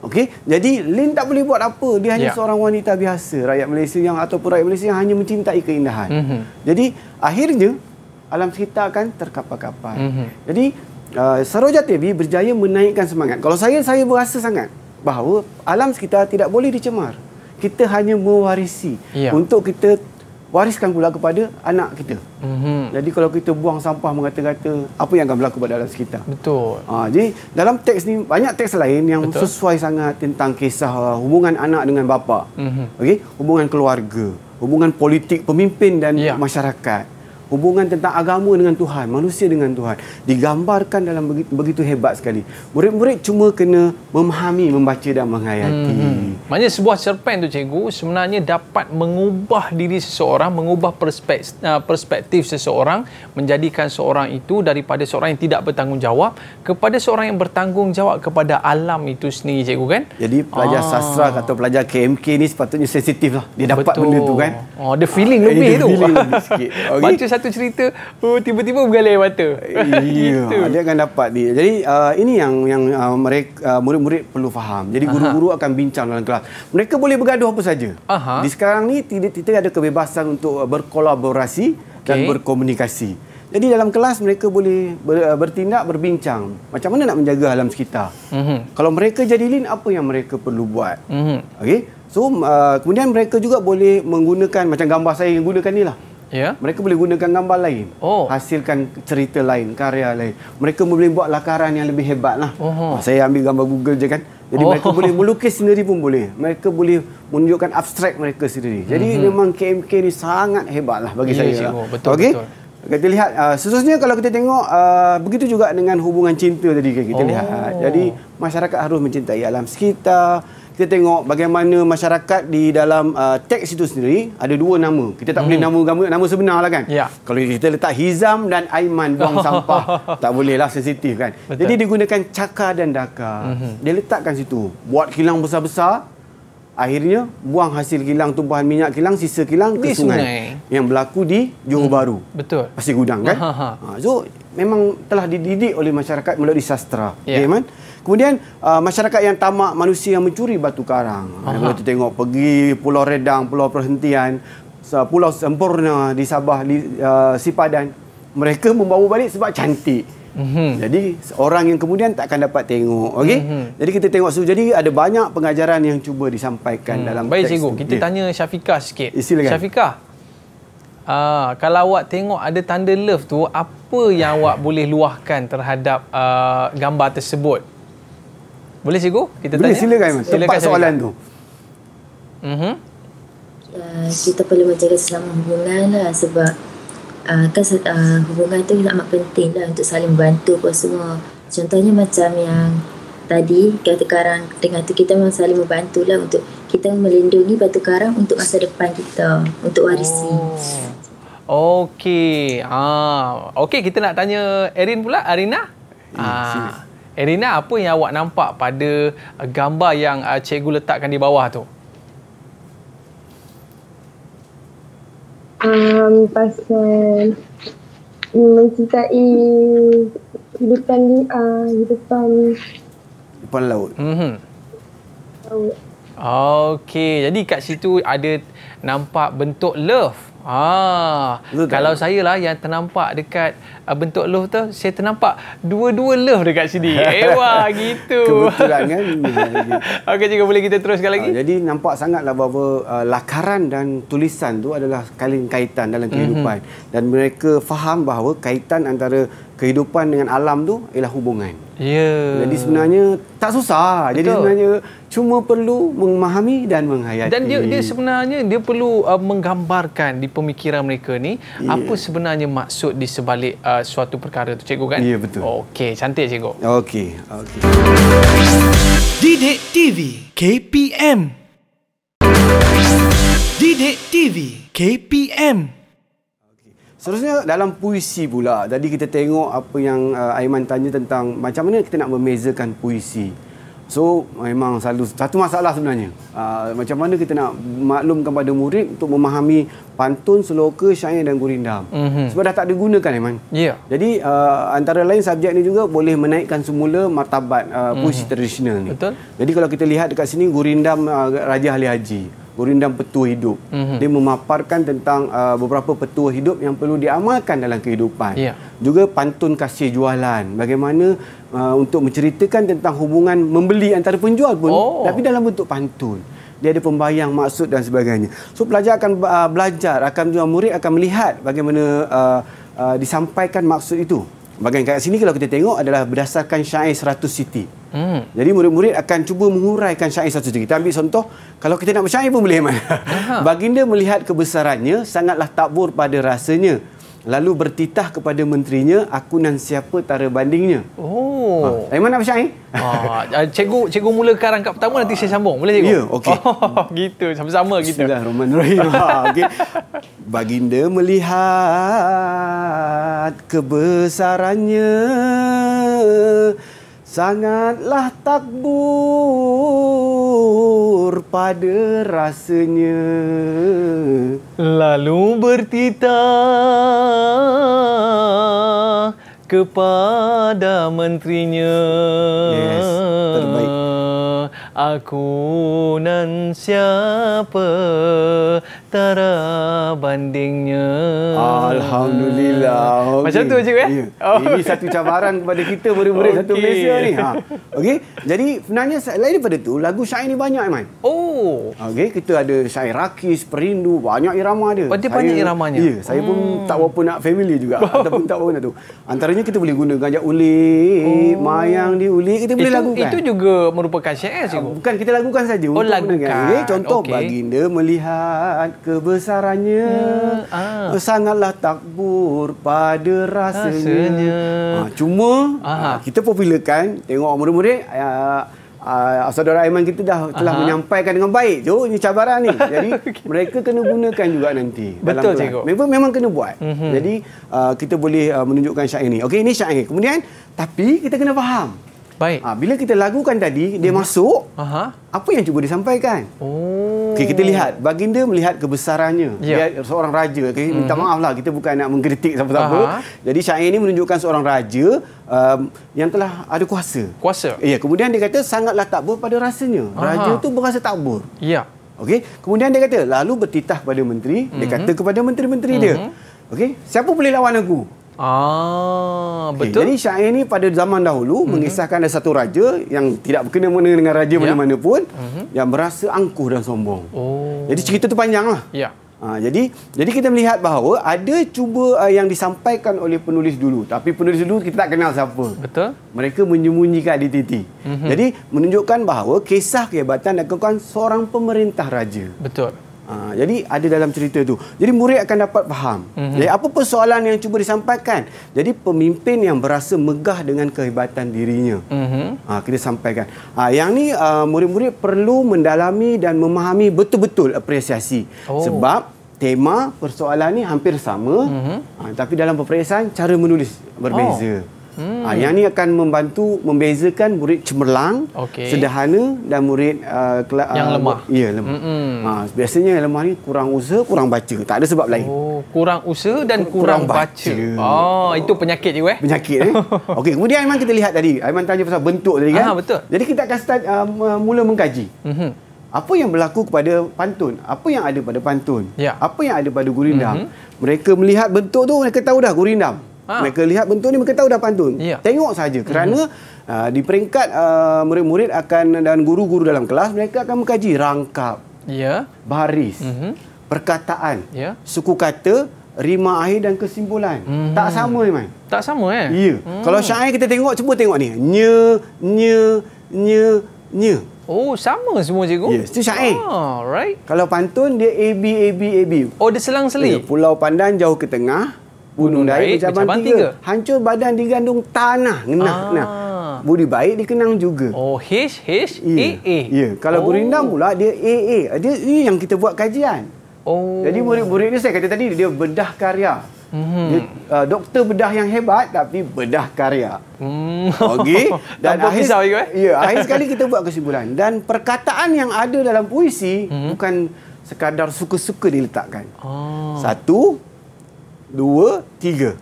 Okey, jadi Lin tak boleh buat apa. Dia hanya yeah. seorang wanita biasa, rakyat Malaysia yang ataupun rakyat Malaysia yang hanya mencintai keindahan. Mm -hmm. Jadi akhirnya alam sekitar akan terkapak kapak. Mm -hmm. Jadi uh, Saroja TV berjaya menaikkan semangat. Kalau saya saya berasa sangat bahawa alam sekitar tidak boleh dicemar. Kita hanya mewarisi yeah. untuk kita wariskan pula kepada anak kita. Mm-hmm. Jadi kalau kita buang sampah mengata-kata, apa yang akan berlaku pada dalam sekitar? Betul. Ha, jadi dalam teks ni banyak teks lain yang Betul. sesuai sangat tentang kisah uh, hubungan anak dengan bapa. Mm-hmm. Okey, hubungan keluarga, hubungan politik pemimpin dan yeah. masyarakat hubungan tentang agama dengan Tuhan, manusia dengan Tuhan digambarkan dalam begitu, begitu hebat sekali. Murid-murid cuma kena memahami, membaca dan menghayati. Hmm.
Maknanya sebuah cerpen tu cikgu sebenarnya dapat mengubah diri seseorang, mengubah perspektif, uh, perspektif seseorang, menjadikan seorang itu daripada seorang yang tidak bertanggungjawab kepada seorang yang bertanggungjawab kepada alam itu sendiri cikgu kan? Jadi pelajar ah. sastra atau pelajar KMK ni sepatutnya sensitif lah. Dia dapat Betul. benda tu kan? Oh, the feeling ah, lebih tu. Feeling lebih *laughs* sikit. Okay. Baca satu satu cerita oh, tiba-tiba bergalai mata. Iya, *laughs* dia akan dapat dia.
Jadi uh, ini yang yang uh, mereka uh, murid-murid perlu faham. Jadi guru-guru akan bincang dalam kelas. Mereka boleh bergaduh apa saja. Aha. Di sekarang ni tidak tidak ada kebebasan untuk uh, berkolaborasi okay. dan berkomunikasi. Jadi dalam kelas mereka boleh ber, uh, bertindak berbincang macam mana nak menjaga alam sekitar. Mm-hmm. Kalau mereka jadi lin apa yang mereka perlu buat. Mm-hmm. Okey. So uh, kemudian mereka juga boleh menggunakan macam gambar saya yang gunakan ni lah yeah. mereka boleh gunakan gambar lain oh. hasilkan cerita lain karya lain mereka boleh buat lakaran yang lebih hebat lah oh. saya ambil gambar Google je kan jadi oh. mereka boleh *laughs* melukis sendiri pun boleh mereka boleh menunjukkan abstrak mereka sendiri jadi mm-hmm. memang KMK ni sangat hebat lah bagi yeah, saya lah. Oh, betul okay? betul kita lihat uh, seterusnya kalau kita tengok uh, begitu juga dengan hubungan cinta tadi kita oh. lihat uh, jadi masyarakat harus mencintai alam sekitar kita tengok bagaimana masyarakat di dalam uh, teks itu sendiri ada dua nama. Kita tak hmm. boleh nama nama, nama sebenar lah kan. Ya. Kalau kita letak Hizam dan Aiman buang *laughs* sampah, tak boleh lah sensitif kan. Betul. Jadi digunakan cakar dan dakar. Hmm. Dia letakkan situ. Buat kilang besar-besar, akhirnya buang hasil kilang tumpahan minyak kilang sisa kilang ke sungai. sungai yang berlaku di Johor hmm. Bahru. Betul. Pasir Gudang kan? *laughs*
Ha, so
memang telah dididik oleh masyarakat melalui sastra. Ya. Okay, ya, Kemudian uh, masyarakat yang tamak manusia yang mencuri batu karang. Kalau kita tengok pergi Pulau Redang, Pulau Perhentian, Pulau Sempurna di Sabah, di uh, Sipadan, mereka membawa balik sebab cantik. Mm-hmm. Jadi orang yang kemudian tak akan dapat tengok okay? mm-hmm. Jadi kita tengok so, Jadi ada banyak pengajaran yang cuba disampaikan mm. dalam Baik cikgu, kita yeah.
tanya Syafiqah sikit Isilkan. Eh, Syafiqah uh, Kalau awak tengok ada tanda love tu Apa yang awak boleh luahkan terhadap uh, gambar tersebut boleh cikgu? Kita Boleh, tanya. Boleh silakan. Tempat silakan soalan silakan. tu. Mm
-hmm. uh, kita perlu menjaga selama hubungan lah sebab uh, kan uh, hubungan tu amat penting lah untuk saling bantu pun semua. Contohnya macam yang tadi batu karang dengan tu kita memang saling membantu lah untuk kita melindungi batu karang untuk masa depan kita, untuk warisi.
Oh. Okey. Ah, okey kita nak tanya Erin pula, Arina. Eh, ah. Erina, apa yang awak nampak pada uh, gambar yang uh, cikgu letakkan di bawah tu?
Um, pasal mencintai depan uh, di uh, depan
depan laut. Mm-hmm. Okey, jadi kat situ ada nampak bentuk love. Ah, Betul kalau saya lah yang ternampak dekat uh, bentuk loh tu, saya ternampak dua-dua loh dekat sini. *laughs* Ewa, eh, gitu.
Kebetulan kan. *laughs* Okey, jika boleh kita teruskan lagi. Uh, jadi nampak sangatlah bahawa uh, lakaran dan tulisan tu adalah kaitan dalam kehidupan. Mm -hmm. Dan mereka faham bahawa kaitan antara kehidupan dengan alam tu ialah hubungan.
Yeah. Jadi sebenarnya
tak susah. Betul. Jadi sebenarnya cuma perlu memahami dan menghayati. Dan dia, dia
sebenarnya dia perlu uh, menggambarkan di pemikiran mereka ni yeah. apa sebenarnya maksud di sebalik uh, suatu perkara tu cikgu kan? Ya yeah, betul. Okey, cantik cikgu. Okey. Okey.
Didik TV KPM Didik TV KPM Seterusnya
dalam puisi pula tadi kita tengok apa yang uh, Aiman tanya tentang macam mana kita nak membezakan puisi. So memang selalu satu masalah sebenarnya. Uh, macam mana kita nak maklumkan kepada murid untuk memahami pantun, seloka, syair dan gurindam. Mm-hmm. Sebab dah tak digunakan Aiman. Ya. Yeah. Jadi uh, antara lain subjek ni juga boleh menaikkan semula martabat uh, puisi mm-hmm. tradisional ni. Betul. Jadi kalau kita lihat dekat sini gurindam uh, Raja Ali Haji. Gurindam Petua Hidup. Mm-hmm. Dia memaparkan tentang uh, beberapa petua hidup yang perlu diamalkan dalam kehidupan. Yeah. Juga pantun kasih jualan. Bagaimana uh, untuk menceritakan tentang hubungan membeli antara penjual pun oh. tapi dalam bentuk pantun. Dia ada pembayang maksud dan sebagainya. So pelajar akan uh, belajar, akan murid akan melihat bagaimana uh, uh, disampaikan maksud itu bagian kat sini kalau kita tengok adalah berdasarkan syair 100 siti. Hmm. Jadi murid-murid akan cuba menguraikan syair satu siti. Kita ambil contoh, kalau kita nak bersyair pun boleh. Baginda melihat kebesarannya, sangatlah takbur pada rasanya lalu bertitah kepada menterinya aku nan siapa tara bandingnya
oh
ha. mana apa syai eh?
ah, ah cikgu cikgu mula karang kat pertama nanti saya sambung boleh cikgu ya yeah, okey *laughs* oh, gitu sama-sama kita sudah roman rahim ha, *laughs* ah, baginda
melihat kebesarannya Sangatlah takbur pada rasanya
Lalu bertitah kepada menterinya Yes, terbaik Aku nan siapa antara bandingnya. Alhamdulillah.
Okay. Macam tu cikgu eh? ya? ya. Oh. Ini satu cabaran kepada kita murid-murid okay. satu Malaysia ni. Ha. Okey. Jadi sebenarnya selain daripada tu lagu syair ni banyak Aiman. Oh. Okey, kita ada syair rakis, perindu, banyak irama dia. Oh, dia banyak iramanya. Ya, saya pun hmm. tak berapa nak family juga oh. ataupun tak berapa nak tu. Antaranya kita boleh guna ganjak uli, oh. mayang di uli kita boleh lagu kan? Itu
juga merupakan syair cikgu. Bukan kita lagukan saja. Oh, lagukan. Okay. Contoh okay.
baginda melihat kebesarannya ya. ah. sangatlah takbur pada rasanya, Ha, cuma Aha. Ah, kita popularkan tengok murid-murid uh, saudara Aiman kita dah telah Aha. menyampaikan dengan baik jo ini cabaran ni *laughs* jadi okay. mereka kena gunakan juga nanti betul cikgu memang memang kena buat mm -hmm. jadi uh, kita boleh uh, menunjukkan syair ni okey ini syair kemudian tapi kita kena faham Baik. Ha, bila kita lagukan tadi, hmm. dia mhm. masuk, Aha. apa yang cuba disampaikan?
Oh. Okay, kita lihat,
baginda melihat kebesarannya. Ya. Dia seorang raja. Okay? Hmm. Minta maaf lah, kita bukan nak mengkritik siapa-siapa. Jadi syair ini menunjukkan seorang raja um, yang telah ada kuasa. Kuasa. Ya, kemudian dia kata, sangatlah takbur pada rasanya. Aha. Raja itu berasa takbur. Ya. Okey. Kemudian dia kata, lalu bertitah kepada menteri. Hmm. Dia mhm. kata kepada menteri-menteri hmm. dia. Mhm. Okey. Siapa boleh lawan aku? Ah, okay. betul. Jadi syair ni pada zaman dahulu mm-hmm. mengisahkan ada satu raja yang tidak berkena mengenai dengan raja yeah. mana-mana pun mm-hmm. yang berasa angkuh dan sombong.
Oh. Jadi
cerita tu panjanglah. Ya. Yeah. Ha, jadi jadi kita melihat bahawa ada cuba uh, yang disampaikan oleh penulis dulu tapi penulis dulu kita tak kenal siapa. Betul. Mereka menyembunyikan identiti. Mm-hmm. Jadi menunjukkan bahawa kisah kehebatan dan kekuatan seorang pemerintah raja. Betul. Ha, jadi ada dalam cerita tu. Jadi murid akan dapat faham. Mm -hmm. Jadi apa persoalan yang cuba disampaikan. Jadi pemimpin yang berasa megah dengan kehebatan dirinya. Mm -hmm. ha, kita sampaikan. Ha, yang ni uh, murid-murid uh, perlu mendalami dan memahami betul-betul apresiasi. Oh. Sebab tema persoalan ni hampir sama. Mm -hmm. ha, tapi dalam peperiksaan cara menulis berbeza. Oh. Hmm. Ha, yang ini akan membantu membezakan murid cemerlang, okay. sederhana dan murid uh, yang uh, lemah. Ya, lemah. Hmm. Ha, biasanya yang lemah ni kurang usaha, kurang baca. Tak ada sebab lain.
Oh, kurang usaha dan kurang, kurang baca. baca. Oh, itu penyakit juga eh. Penyakit eh.
*laughs* Okey, kemudian Aiman kita lihat tadi. Aiman tanya pasal bentuk tadi kan. Ha, betul. Jadi kita akan start uh, mula mengkaji. Hmm. Apa yang berlaku kepada pantun? Apa yang ada pada pantun? Ya. Apa yang ada pada gurindam? Mm -hmm. Mereka melihat bentuk tu, mereka tahu dah gurindam. Ha. Mereka lihat bentuk ni mereka tahu dah pantun. Ya. Tengok saja kerana -hmm. uh, di peringkat uh, murid-murid uh, akan dan guru-guru dalam kelas mereka akan mengkaji rangkap. Ya. Baris. -hmm. Perkataan. Ya. Suku kata Rima akhir dan kesimpulan hmm. Tak sama Iman
Tak sama eh Ya hmm. Kalau syair
kita tengok Cuba tengok ni Nye Nye Nye Nye Oh sama semua cikgu Ya yes. Itu syair oh, right. Kalau pantun dia A B A B A B Oh dia selang seli ya, Pulau pandan jauh ke tengah Bunuh daya bercabang tiga. tiga. Hancur badan digandung tanah. Ngenah. Ah. Budi baik dikenang juga. Oh, H, H, A, A. Ya, ya. kalau oh. berindang pula dia A, A. Dia ini yang kita buat kajian. Oh. Jadi murid-murid ini saya kata tadi dia bedah karya. Hmm. Dia, uh, doktor bedah yang hebat tapi bedah karya.
Hmm. Okey. *laughs* Dan akhir, pisau, ya, ya, akhir sekali
kita buat kesimpulan. Dan perkataan yang ada dalam puisi hmm. bukan sekadar suka-suka diletakkan. Oh. Satu, dua, tiga.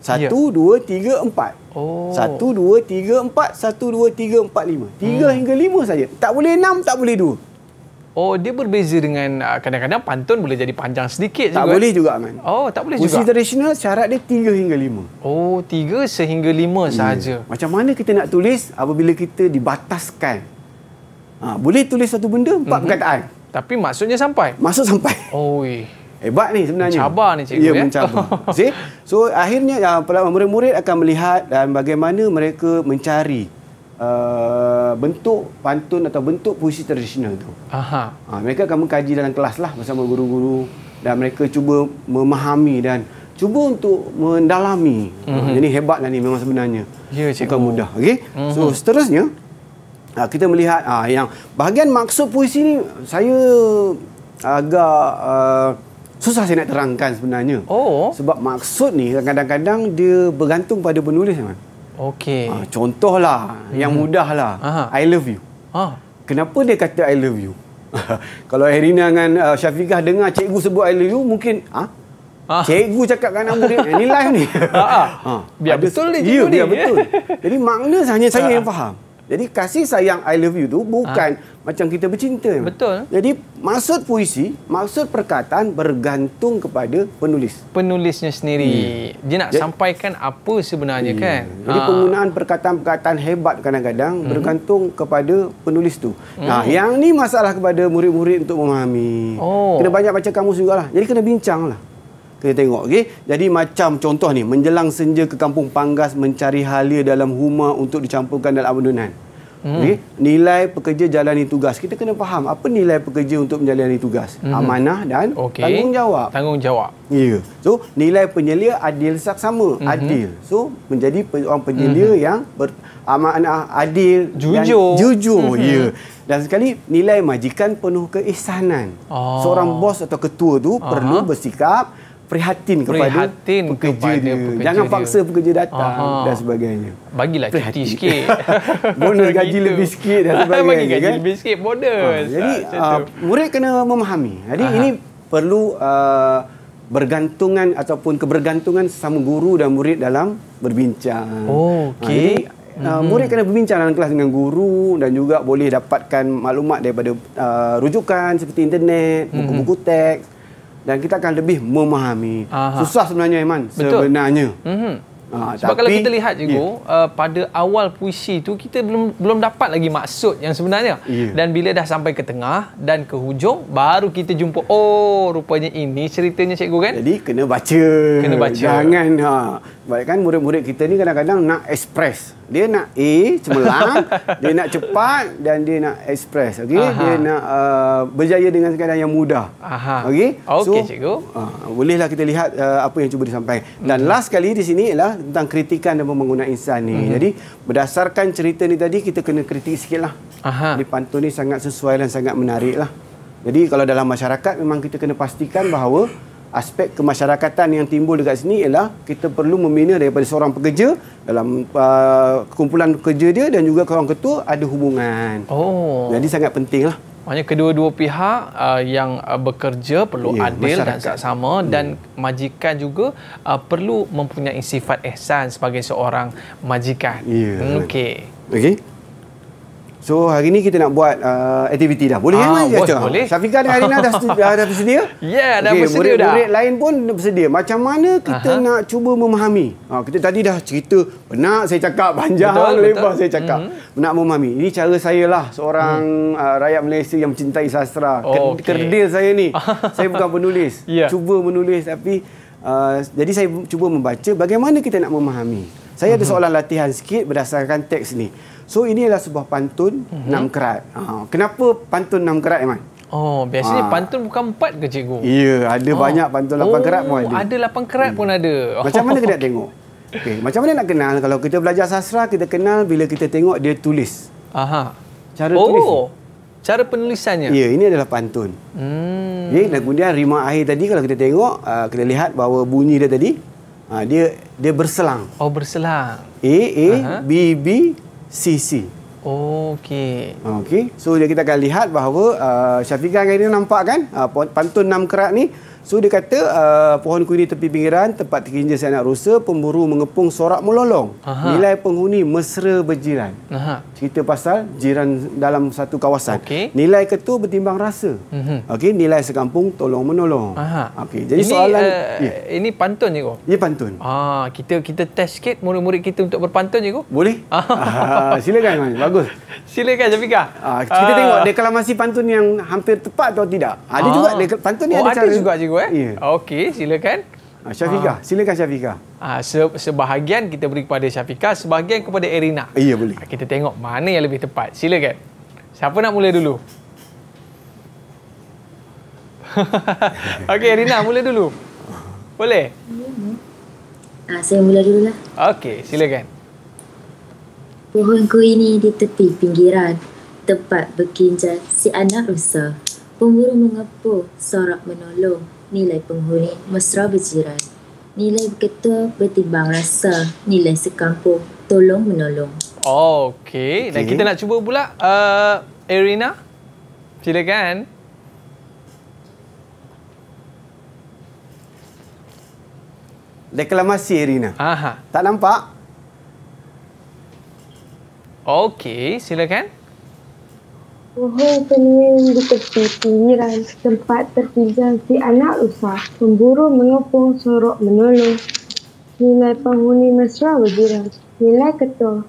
Satu, ya. dua, tiga, empat. Oh. Satu, dua, tiga, empat. Satu, dua, tiga, empat, lima. Tiga hmm. hingga lima saja. Tak boleh enam, tak boleh dua.
Oh, dia berbeza dengan ah, kadang-kadang pantun boleh jadi panjang sedikit tak juga. Tak boleh juga, Man. Oh, tak boleh Usi juga. Usi
tradisional syarat dia tiga hingga lima. Oh, tiga sehingga lima sahaja. Macam mana kita nak tulis apabila kita dibataskan. Ha, boleh tulis satu benda, empat mm -hmm. perkataan. Tapi maksudnya sampai? Maksud sampai. Oh, Hebat ni sebenarnya. Mencabar ni cikgu ya. Ya, mencabar. *laughs* See? So, akhirnya ah, murid-murid akan melihat dan bagaimana mereka mencari uh, bentuk pantun atau bentuk puisi tradisional tu. Aha. Uh, mereka akan mengkaji dalam kelas lah bersama guru-guru dan mereka cuba memahami dan cuba untuk mendalami. Mm-hmm. Uh, ini hebatlah ni memang sebenarnya. Ya, cikgu. Bukan mudah. Okay? Mm-hmm. So, seterusnya, uh, kita melihat uh, yang bahagian maksud puisi ni saya agak... Uh, Susah saya nak terangkan sebenarnya. Oh. Sebab maksud ni kadang-kadang dia bergantung pada penulis. kan.
Okey. Ha,
contohlah, hmm. yang mudahlah. Aha. I love you. Ha. Kenapa dia kata I love you? *laughs* Kalau Herina dengan uh, Syafiqah dengar cikgu sebut I love you, mungkin... Ha? Ah. Cikgu cakap kan nama dia Ini live ni ah, *laughs* ah. *laughs* Ha. Biar Ada, betul dia cikgu ya, betul Jadi makna hanya saya ah. yang ha. faham jadi kasih sayang I love you tu bukan ha. macam kita bercinta. Betul. Jadi maksud puisi, maksud perkataan bergantung kepada penulis.
Penulisnya sendiri. Hmm. Dia nak Jadi, sampaikan apa sebenarnya hmm. kan? Jadi ha. penggunaan
perkataan-perkataan hebat kadang-kadang hmm. bergantung kepada penulis tu. Hmm. Nah, yang ni masalah kepada murid-murid untuk memahami. Oh. Kena banyak baca kamus juga lah. Jadi kena bincang lah. Kita tengok okey. Jadi macam contoh ni menjelang senja ke kampung panggas mencari halia dalam huma untuk dicampurkan dalam abandonan. Hmm. Okey. Nilai pekerja jalani tugas. Kita kena faham apa nilai pekerja untuk menjalani tugas. Hmm. Amanah dan okay.
tanggungjawab. Tanggungjawab. Ya.
Yeah. So nilai penyelia adil sak Hmm. Adil. So menjadi orang penyelia hmm. yang amanah adil jujur. dan jujur. Hmm. Ya. Dan sekali nilai majikan penuh keihsanan. Oh. Seorang bos atau ketua tu uh -huh. perlu bersikap prihatin kepada
prihatin pekerja kepada dia pekerja
jangan paksa pekerja datang Aha. dan sebagainya
bagilah prihatin. cuti sikit *laughs* bonus gaji lebih
sikit dan *laughs* sebagainya bagi gaji kan? lebih
sikit bonus ha, jadi ha, uh,
murid kena memahami jadi Aha. ini perlu uh, bergantungan ataupun kebergantungan sama guru dan murid dalam berbincang oh okey ha, Uh, hmm Murid kena berbincang dalam kelas dengan guru dan juga boleh dapatkan maklumat daripada uh, rujukan seperti internet, mhm. buku-buku teks, dan kita akan lebih memahami. Aha. Susah sebenarnya Iman Betul. sebenarnya.
Mm-hmm. Ha, Sebab tapi, kalau kita lihat juga ya. yeah.
uh, pada awal puisi tu kita belum belum dapat lagi maksud yang sebenarnya yeah. dan bila dah sampai ke tengah dan ke hujung baru kita jumpa oh rupanya ini ceritanya cikgu kan jadi
kena baca kena baca jangan ha Baik kan murid-murid kita ni kadang-kadang nak ekspres Dia nak A cemerlang, *laughs* dia nak cepat dan dia nak ekspres Okey, dia nak uh, berjaya dengan segala yang mudah. Okey. Okey so, cikgu. Uh, bolehlah kita lihat uh, apa yang cuba disampaikan. Mm -hmm. Dan mhm. last kali di sini ialah tentang kritikan dan pembangunan insan ni. Mm -hmm. Jadi berdasarkan cerita ni tadi kita kena kritik sikitlah. Aha. Di pantun ni sangat sesuai dan sangat menariklah. Jadi kalau dalam masyarakat memang kita kena pastikan bahawa aspek kemasyarakatan yang timbul dekat sini ialah kita perlu membina daripada seorang pekerja dalam uh, kumpulan kerja dia dan juga kawan ketua ada hubungan. Oh. Jadi sangat pentinglah.
Maknanya kedua-dua pihak uh, yang uh, bekerja perlu ya, adil masyarakat. dan sama hmm. dan majikan juga uh, perlu mempunyai sifat ihsan sebagai seorang majikan. Ya. Okey.
Okey.
So hari ni kita nak buat uh, aktiviti dah. Boleh ah, kan? Boleh, boleh. Syafiqah
dan Arina dah, *laughs* dah, dah ya, bersedia? Ya, yeah, dah okay, bersedia murid, dah. Murid
lain pun bersedia. Macam mana kita uh nak cuba memahami? Ha, kita tadi dah cerita, nak saya cakap panjang, betul, *laughs* lebar betul. saya cakap. Mm -hmm. Nak memahami. Ini cara saya lah seorang mm. uh, rakyat Malaysia yang mencintai sastra. Oh, Ker okay. Kerdil saya ni. *laughs* saya bukan penulis. Yeah. Cuba menulis tapi... Uh, jadi saya cuba membaca bagaimana kita nak memahami. Saya mm -hmm. ada mhm. soalan latihan sikit berdasarkan teks ni. So ini adalah sebuah pantun mm-hmm. 6 kerat. Ha, kenapa pantun 6 kerat Iman? Oh, biasanya ha.
pantun bukan 4 ke cikgu? Ya, ada oh. banyak pantun 8 oh, kerat pun oh, ada. Ada 8 kerat hmm. pun ada. Macam mana kita nak *laughs*
tengok? Okay. Macam mana nak kenal? Kalau kita belajar sastra, kita kenal bila kita tengok dia tulis.
Aha. Cara oh. tulis. Oh, cara penulisannya. Ya,
ini adalah pantun.
Hmm.
Ya, dan kemudian rima akhir tadi kalau kita tengok, uh, kita lihat bahawa bunyi dia tadi, uh, dia dia berselang.
Oh, berselang.
A, A, Aha. B, B, CC. Oh, okey. Okey. So, kita akan lihat bahawa uh, Syafiqah hari ini nampak kan uh, pantun enam kerat ni So dia kata uh, pohon kuni tepi pinggiran tempat terkinja si nak rusa pemburu mengepung sorak melolong. Aha. Nilai penghuni mesra berjiran. Aha. Cerita pasal jiran dalam satu kawasan. Okay. Nilai ketua bertimbang rasa. Mm-hmm. Okey nilai sekampung tolong menolong. Okey jadi ini, soalan uh, eh, yeah.
ini pantun je ko? Ya pantun. Ah kita kita test sikit murid-murid kita untuk berpantun je ko? Boleh? ah, ah
silakan Bagus.
Silakan Jafika. Ah, kita uh, tengok
deklamasi pantun yang hampir tepat atau tidak. Ada uh, juga pantun yang oh, ada, ada cara. juga
cikgu eh. Yeah. Okey, silakan. Ah, Syafika, uh, ah.
silakan Syafika.
Ah, se sebahagian kita beri kepada Syafika, sebahagian kepada Erina. Ya, yeah, boleh. Ah, kita tengok mana yang lebih tepat. Silakan. Siapa nak mula dulu? *laughs* Okey, Erina mula dulu. Boleh? Ah,
saya mula lah.
Okey, silakan
pohon kui ni di tepi pinggiran tempat berkinja si anak rusa. Pemburu mengepuh, sorak menolong, nilai penghuni mesra berjiran. Nilai berketua bertimbang rasa, nilai sekampung tolong menolong.
Oh, okay. okay. Dan kita nak cuba pula uh, Irina. Silakan.
Deklamasi Irina.
Aha. Tak nampak? Okey, silakan.
Pohon pening di tepi pinggiran tempat terpinggan si anak usah. Pemburu mengepung sorok menolong. Nilai penghuni mesra berjiran. Nilai ketua.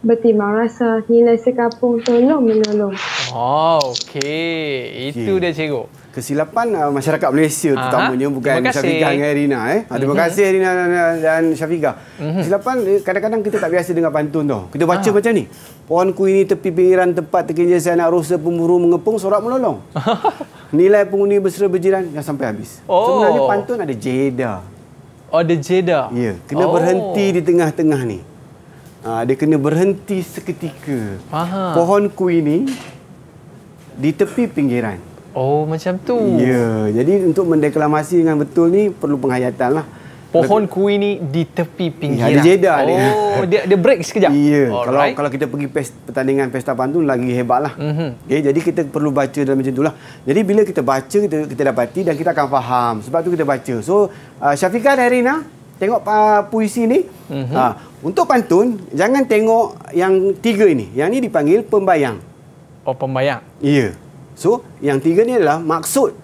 Bertimbang rasa nilai sekapung tolong menolong.
Oh, okey. Itu okay. dia cikgu kesilapan
uh, masyarakat Malaysia Aha. terutamanya bukan Syafiqah dengan Irina eh. Uh, terima mm-hmm. kasih Irina dan, dan Syafiqah. Mm-hmm. Kesilapan eh, kadang-kadang kita tak biasa dengan pantun tu. Kita baca Aha. macam ni. Pohon ku ini tepi pinggiran tempat terkenja saya nak rosa pemburu mengepung sorak melolong. *laughs* Nilai penghuni bersera berjiran yang sampai habis. Oh. Sebenarnya pantun ada jeda. Oh, ada jeda. Ya, kena oh. berhenti di tengah-tengah ni. Uh, dia kena berhenti seketika. Aha. Pohon ku ini di tepi pinggiran. Oh macam tu. Ya, jadi untuk mendeklamasi dengan betul ni perlu penghayatan lah. Pohon
kuih ni di tepi pinggiran. Ya, ada jeda oh, dia. Oh,
dia, dia break sekejap. Ya, kalau, right. kalau kita pergi pertandingan Pesta Pantun lagi hebat lah. Mm-hmm. Okay, jadi kita perlu baca dalam macam tu lah. Jadi bila kita baca, kita, kita dapati dan kita akan faham. Sebab tu kita baca. So, uh, Syafiqah dan Herina, tengok uh, puisi ni. Mm-hmm. Uh, untuk pantun, jangan tengok yang tiga ini. Yang ni dipanggil pembayang. Oh,
pembayang. Ya. Yeah.
So, yang tiga ni adalah maksud.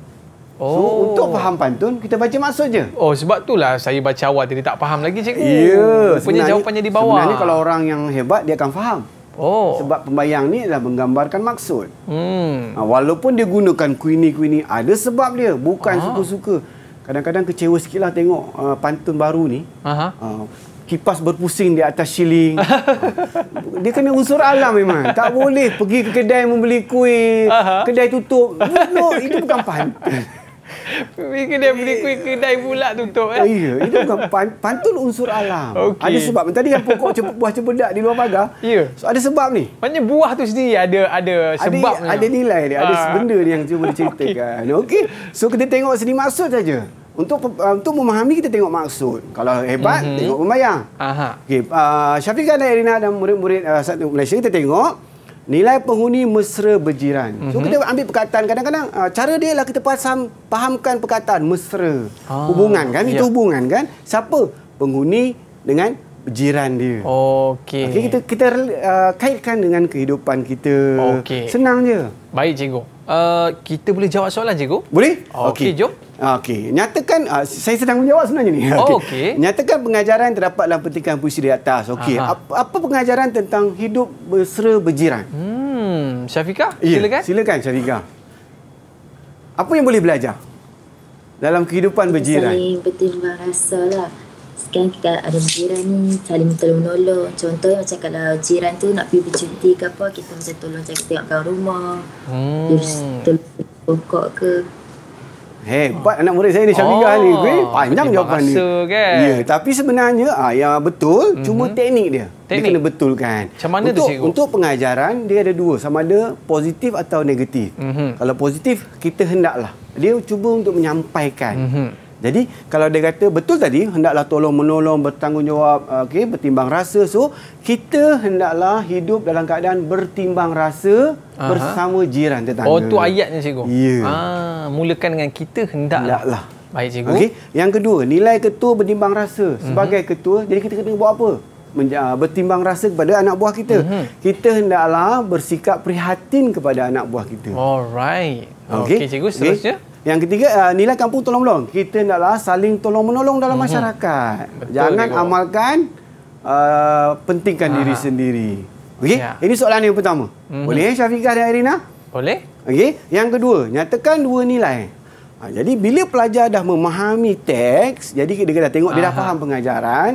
Oh. So, untuk faham pantun, kita baca maksud je.
Oh, sebab itulah saya baca awal tadi tak faham lagi cikgu.
Ya. Yeah, punya jawapannya di bawah. Sebenarnya kalau orang yang hebat, dia akan faham. Oh. Sebab pembayang ni adalah menggambarkan maksud.
Hmm. Ha,
walaupun dia gunakan kuini-kuini, ada sebab dia. Bukan ah. suka-suka. Kadang-kadang kecewa sikitlah tengok uh, pantun baru ni. Uh, kipas berpusing di atas siling. *laughs* Dia kena unsur alam memang. Tak boleh pergi ke kedai membeli kuih, kedai tutup. No, itu bukan pantun.
Pergi kedai beli kuih, kedai pula tutup. Eh? Ya, itu
bukan pan, pantun unsur alam. Okay. Ada sebab. Tadi kan pokok cepat, buah cepedak di luar pagar. Yeah. So, ada sebab ni. Maksudnya buah
tu sendiri ada ada sebab. Ada, ada nilai ni. Ada ah. benda yang cuba *laughs* diceritakan.
Okey. Okay. So, kita tengok sini maksud saja untuk uh, untuk memahami kita tengok maksud. Kalau hebat mm -hmm. tengok pembayang. Okey, uh, Syafiqah dan Irina dan murid-murid uh, satu Malaysia kita tengok nilai penghuni mesra berjiran. Mm -hmm. So mhm. kita ambil perkataan kadang-kadang uh, cara dia lah kita pasang, fahamkan perkataan mesra. Ah. Hubungan kan? Yeah. Itu ya. hubungan kan? Siapa penghuni dengan jiran dia. Okey. Okay, kita kita uh, kaitkan dengan kehidupan kita. Okay. Senang je.
Baik cikgu. Uh, kita boleh jawab soalan cikgu? Boleh?
Okey, okay, jom. Okey, nyatakan uh, saya sedang menjawab sebenarnya ni. *laughs* Okey. Oh, okay. Nyatakan pengajaran terdapat dalam petikan puisi di atas. Okey. Apa, apa pengajaran tentang hidup berseru berjiran? Hmm, Syafika, yeah. Ya, silakan. Silakan Syafika. Apa yang boleh belajar dalam kehidupan berjiran? Saya
bertimbang rasa lah. Sekarang kita ada berjiran ni, saling tolong nolong. Contoh macam kalau jiran tu nak pergi bercuti ke apa, kita macam tolong jaga tengokkan rumah.
Hmm. Terus tolong
pokok ke.
Hebat anak murid saya ni Syamigah oh, ni. Weh, panjang jawapan ni. Kan? Ya, tapi sebenarnya ah yang betul mm -hmm. cuma teknik dia. Teknik. Dia kena betulkan. Macam mana untuk, tu cikgu? Untuk pengajaran dia ada dua, sama ada positif atau negatif. Mm -hmm. Kalau positif kita hendaklah dia cuba untuk menyampaikan. Mm -hmm. Jadi kalau dia kata betul tadi hendaklah tolong menolong bertanggungjawab ah, okey bertimbang rasa so kita hendaklah hidup dalam keadaan bertimbang
rasa Aha. bersama jiran tetangga. Oh tu ayatnya cikgu. Ya. Yeah. Ah mulakan dengan kita hendaklah. Hendaklah. Baik cikgu. Okey,
yang kedua nilai ketua bertimbang rasa mhm. sebagai mm-hmm. ketua jadi kita kena buat apa? Ah, bertimbang rasa kepada anak buah kita. Mm-hmm. Kita hendaklah bersikap prihatin kepada anak buah kita.
Alright. Okey okay, cikgu seterusnya. Okay.
Yang ketiga, uh, nilai kampung tolong-menolong. Kita naklah saling tolong-menolong dalam mm-hmm. masyarakat. Betul Jangan tengok. amalkan, uh, pentingkan Aha. diri sendiri. Okey, ya. ini soalan yang pertama. Mm-hmm. Boleh eh, Syafiqah dan Irina? Boleh. Okey, yang kedua, nyatakan dua nilai. Ha, jadi bila pelajar dah memahami teks, jadi dia dah tengok Aha. dia dah faham pengajaran,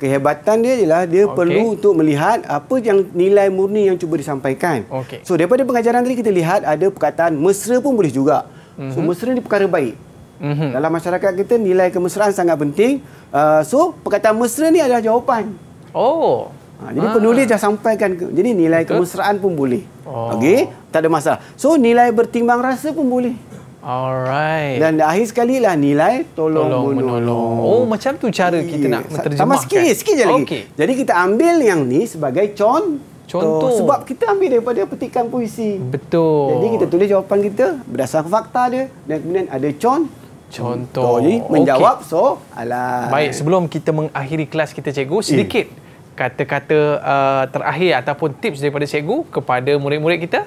kehebatan dia ialah dia okay. perlu untuk melihat apa yang nilai murni yang cuba disampaikan. Okay. So daripada pengajaran tadi kita lihat ada perkataan mesra pun boleh juga. Mm-hmm. So mesra ni perkara baik. Mm-hmm. Dalam masyarakat kita nilai kemesraan sangat penting. Uh, so perkataan mesra ni adalah jawapan. Oh. Ha, jadi ha. penulis dah sampaikan ke, jadi nilai Betul. kemesraan pun boleh. Oh. Okey, tak ada masalah. So nilai bertimbang rasa pun boleh. Alright. Dan akhir sekali lah nilai tolong, tolong menolong. menolong. Oh
macam tu cara kita yeah. nak menterjemahkan. Tambah sikit, sikit je lagi. Okay.
Jadi kita ambil yang ni sebagai contoh Contoh. Tu, sebab kita ambil daripada petikan puisi. Betul. Jadi kita tulis jawapan kita berdasarkan fakta dia dan kemudian ada con contoh. Jadi menjawab okay. so Baik,
sebelum kita mengakhiri kelas kita cikgu eh. sedikit eh. kata-kata uh, terakhir ataupun tips daripada cikgu kepada murid-murid kita.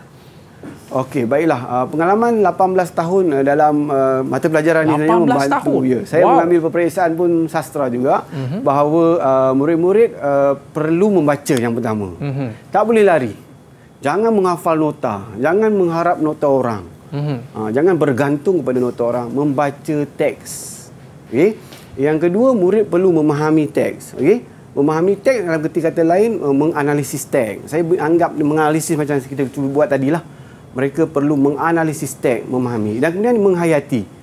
Okey, baiklah. Uh, pengalaman 18 tahun uh, dalam uh, mata pelajaran ini saya membantu. Tahun. Ya. Saya wow. mengambil peperiksaan pun sastra juga uh mhm. -huh. bahawa eh, murid-murid uh, perlu membaca yang pertama. Uh mhm. -huh. Tak boleh lari. Jangan menghafal nota. Jangan mengharap nota orang. Uh -huh. uh, jangan bergantung kepada nota orang. Membaca teks. Okay? Yang kedua, murid perlu memahami teks. Okay? Memahami teks dalam ketika kata lain, menganalisis teks. Saya anggap menganalisis macam kita cuba buat tadilah. lah mereka perlu menganalisis teks, memahami dan kemudian menghayati.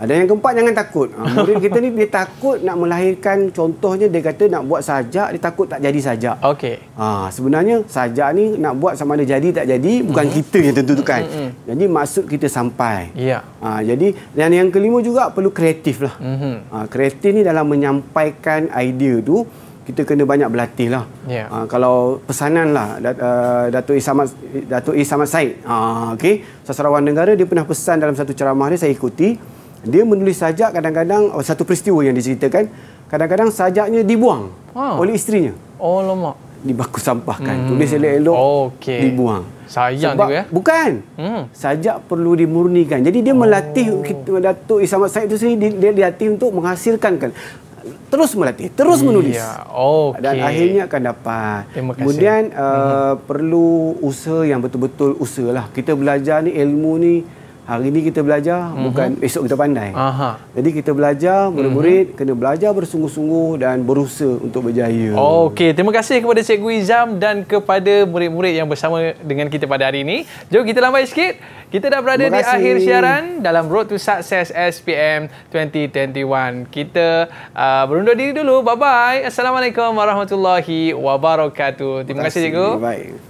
Ada yang keempat, jangan takut. Ha, murid *laughs* kita ni dia takut nak melahirkan, contohnya dia kata nak buat sajak, dia takut tak jadi sajak. Okey. Ha, sebenarnya sajak ni nak buat sama ada jadi tak jadi, bukan mm. kita yang tentukan. Mm -hmm. Jadi maksud kita sampai. Yeah. Ha, jadi dan yang kelima juga perlu kreatif lah. Mm ha, kreatif ni dalam menyampaikan idea tu, kita kena banyak berlatih lah. Yeah. Ya. Uh, kalau pesanan lah Dato' ah, Isamat Dato' Isamat Said, uh, ah, okay. sasarawan negara dia pernah pesan dalam satu ceramah dia saya ikuti. Dia menulis sajak kadang-kadang oh, satu peristiwa yang diceritakan. Kadang-kadang sajaknya dibuang ah. oh. oleh istrinya. Oh lama. Dibaku sampahkan. Hmm. Tulis elok-elok. Oh, okay. Dibuang. Sayang Sebab, juga ya. Bukan. Hmm. Sajak perlu dimurnikan. Jadi dia oh. melatih Dato' Isamat Said itu sendiri. Dia, dia latih untuk menghasilkan kan terus melatih, terus menulis. Ya, okay. Dan akhirnya akan dapat.
Terima kasih. Kemudian
uh, hmm. perlu usaha yang betul-betul usahalah. Kita belajar ni ilmu ni Hari ini kita belajar, uh mhm. -huh. bukan esok kita pandai. Aha. Jadi kita belajar, murid-murid uh mhm. -huh. kena belajar bersungguh-sungguh dan berusaha untuk berjaya.
Okey, terima kasih kepada Cikgu Izam dan kepada murid-murid yang bersama dengan kita pada hari ini. Jom kita lambat sikit. Kita dah berada di akhir siaran dalam Road to Success SPM 2021. Kita uh, berundur diri dulu. Bye-bye. Assalamualaikum warahmatullahi wabarakatuh. Terima kasih, Cikgu. Bye-bye.